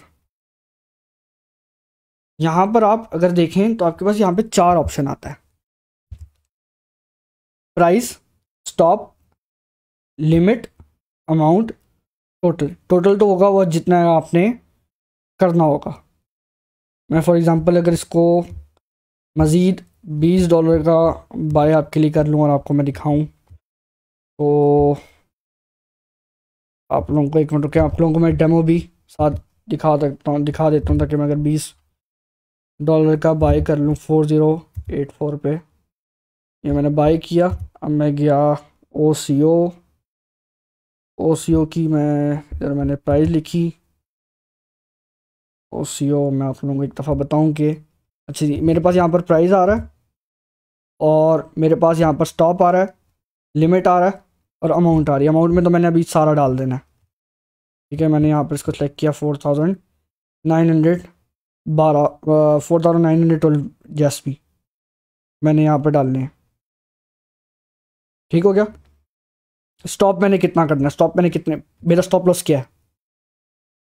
S2: यहाँ पर आप अगर देखें तो आपके पास यहाँ पे चार ऑप्शन आता है price stop limit amount
S1: total total तो होगा वह जितना आपने करना होगा मैं फॉर एग्ज़ाम्पल अगर इसको मज़ीद बीस डॉलर का बाय आपके लिए कर लूँ और आपको मैं दिखाऊँ तो आप लोगों को एक मिनट रुके आप लोगों को मैं डेमो भी साथ दिखा देता हूँ दिखा देता हूँ ताकि मैं अगर बीस डॉलर का बाय कर लूँ फोर ज़ीरो एट फोर पे ये मैंने बाई किया अब मैं गया ओ सी ओ ओ सी ओ की मैं इधर मैंने प्राइस लिखी ओ सी ओ मैं आप लोगों को एक दफ़ा बताऊं कि अच्छा जी मेरे पास यहाँ पर प्राइस आ रहा है और मेरे पास यहाँ पर स्टॉप आ रहा है लिमिट आ रहा है और अमाउंट आ रही है अमाउंट में तो मैंने अभी सारा डाल देना है ठीक है मैंने यहाँ पर इसको सेलेक्ट किया फोर थाउजेंड नाइन हंड्रेड बारह four thousand nine hundred twelve जैस मैंने यहाँ पर डालने हैं ठीक हो गया स्टॉप मैंने कितना करना है स्टॉप मैंने कितने मेरा स्टॉप लॉस क्या है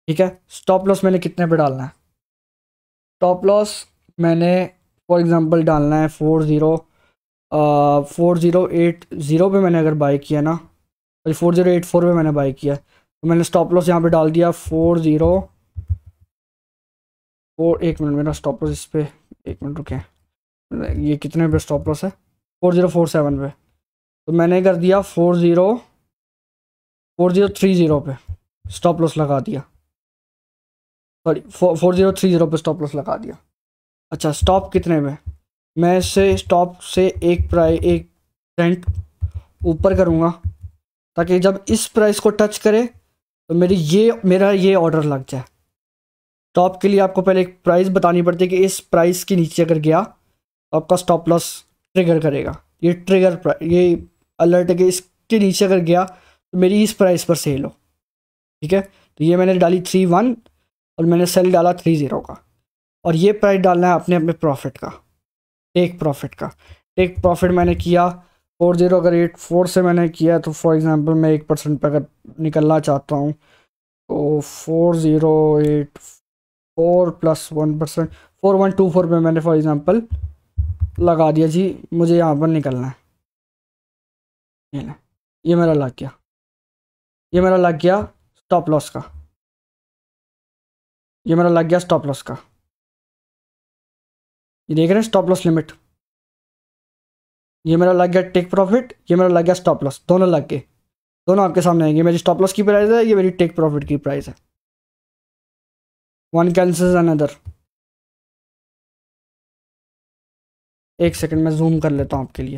S1: ठीक है स्टॉप लॉस मैंने कितने पे डालना है स्टॉप लॉस मैंने फॉर एग्जांपल डालना है four zero four zero eight zero पर मैंने अगर बाई किया ना फोर ज़ीरो एट फोर पर मैंने बाई किया तो मैंने स्टॉप लॉस यहाँ पे डाल दिया फोर ज़ीरो फोर एक मिनट मेरा स्टॉप लॉस इस पर एक मिनट रुके ये कितने पे स्टॉप लॉस है फोर ज़ीरो फोर सेवन पे तो मैंने कर दिया four zero four zero three zero पे स्टॉप लॉस लगा दिया sorry four zero three zero पे स्टॉप लॉस लगा दिया अच्छा स्टॉप कितने में मैं इसे स्टॉप से एक प्राइस एक सेंट ऊपर करूँगा ताकि जब इस प्राइस को टच करे तो मेरी ये मेरा ये ऑर्डर लग जाए स्टॉप तो के लिए आपको पहले एक प्राइस बतानी पड़ती है कि इस प्राइस के नीचे अगर गया तो आपका स्टॉप लॉस ट्रिगर करेगा ये ट्रिगर ये अलर्ट है कि इसके नीचे अगर गया तो मेरी इस प्राइस पर सेल हो ठीक है तो ये मैंने डाली थ्री वन और मैंने सेल डाला थ्री ज़ीरो का और ये प्राइस डालना है अपने अपने प्रॉफिट का टेक प्रॉफिट का टेक प्रॉफिट मैंने किया फोर जीरो अगर एट फोर से मैंने किया तो फॉर एग्ज़ाम्पल मैं एक परसेंट पर अगर निकलना चाहता हूँ तो four zero eight four plus one percent four one two four पर मैंने फॉर एग्ज़ाम्पल लगा दिया जी मुझे यहाँ पर निकलना है ये ना ये मेरा लग गया ये मेरा लग
S2: गया स्टॉप लॉस का ये मेरा लग गया स्टॉप लॉस का ये देख रहे हैं स्टॉप लॉस लिमिट ये
S1: मेरा लग गया टेक प्रॉफिट ये मेरा लग गया स्टॉप लॉस दोनों लग गए दोनों आपके सामने आएंगे मेरी स्टॉप लॉस की प्राइस है ये मेरी टेक प्रॉफिट की प्राइस है वन कैंसिल अनदर
S2: एक सेकंड में जूम कर लेता हूँ आपके लिए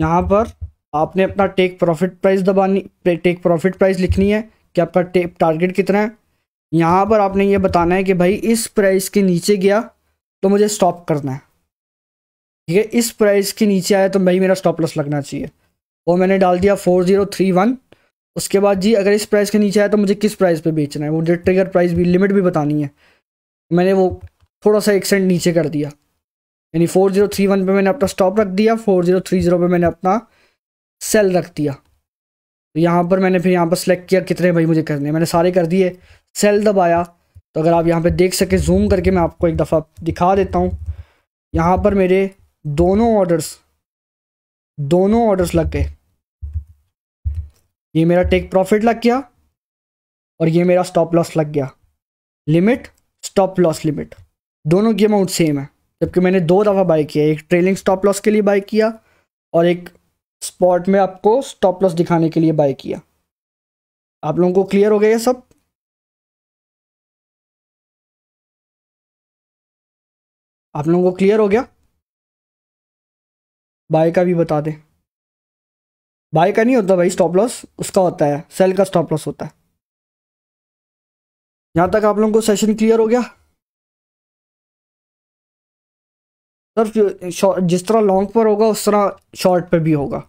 S1: यहाँ पर आपने अपना टेक प्रॉफिट प्राइस दबानी टेक प्रॉफिट प्राइस लिखनी है कि आपका टेप टारगेट कितना है यहाँ पर आपने ये बताना है कि भाई इस प्राइस के नीचे गया तो मुझे स्टॉप करना है ठीक है इस प्राइस के नीचे आया तो भाई मेरा स्टॉप लॉस लगना चाहिए वो मैंने डाल दिया फोर ज़ीरो थ्री वन उसके बाद जी अगर इस प्राइस के नीचे आया तो मुझे किस प्राइस पे बेचना है वो मुझे ट्रिगर प्राइस भी लिमिट भी बतानी है मैंने वो थोड़ा सा एक सेंट नीचे कर दिया यानी फोर जीरो थ्री वन पर मैंने अपना स्टॉप रख दिया फोर जीरो थ्री जीरो पर मैंने अपना सेल रख दिया तो यहाँ पर मैंने फिर यहाँ पर सेलेक्ट किया कितने भाई मुझे करने मैंने सारे कर दिए सेल दबाया तो अगर आप यहाँ पर देख सके जूम करके मैं आपको एक दफ़ा दिखा देता हूँ यहाँ पर मेरे दोनों ऑर्डर्स दोनों ऑर्डर्स लग गए ये मेरा टेक प्रॉफिट लग गया और ये मेरा स्टॉप लॉस लग गया लिमिट स्टॉप लॉस लिमिट दोनों की अमाउंट सेम है जबकि मैंने दो दफ़ा बाई किया एक ट्रेलिंग स्टॉप लॉस के लिए बाई किया और एक स्पॉट में आपको स्टॉप लॉस दिखाने के लिए बाई किया आप लोगों को क्लियर हो गया सब
S2: आप लोगों को क्लियर हो गया बाय का भी बता दें बाय का नहीं होता भाई स्टॉप लॉस उसका होता है सेल का स्टॉप लॉस होता है यहाँ तक आप लोगों को सेशन क्लियर हो गया सर
S1: जिस तरह लॉन्ग पर होगा उस तरह शॉर्ट पर भी होगा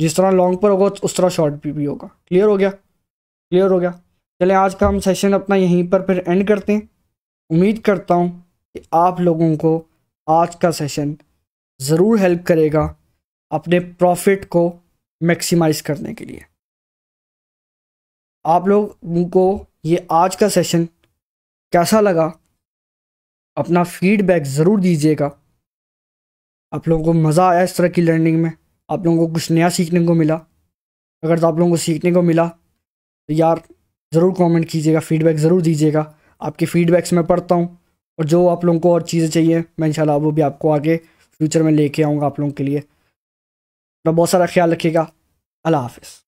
S1: जिस तरह लॉन्ग पर होगा उस तरह शॉर्ट पर भी होगा क्लियर हो गया क्लियर हो गया चले आज का हम सेशन अपना यहीं पर फिर एंड करते हैं उम्मीद करता हूँ कि आप लोगों को आज का सेशन ज़रूर हेल्प करेगा अपने प्रॉफिट को मैक्सिमाइज करने के लिए आप लोगों को ये आज का सेशन कैसा लगा अपना फीडबैक ज़रूर दीजिएगा आप लोगों को मज़ा आया इस तरह की लर्निंग में आप लोगों को कुछ नया सीखने को मिला अगर तो आप लोगों को सीखने को मिला तो यार ज़रूर कमेंट कीजिएगा फीडबैक ज़रूर दीजिएगा आपके फीडबैक्स मैं पढ़ता हूँ और जो आप लोगों को और चीज़ें चाहिए मैं इन वो भी आपको आगे फ्यूचर में लेके आऊँगा आप लोगों के लिए अपना बहुत सारा ख्याल रखिएगा
S2: अल्लाह हाफिज़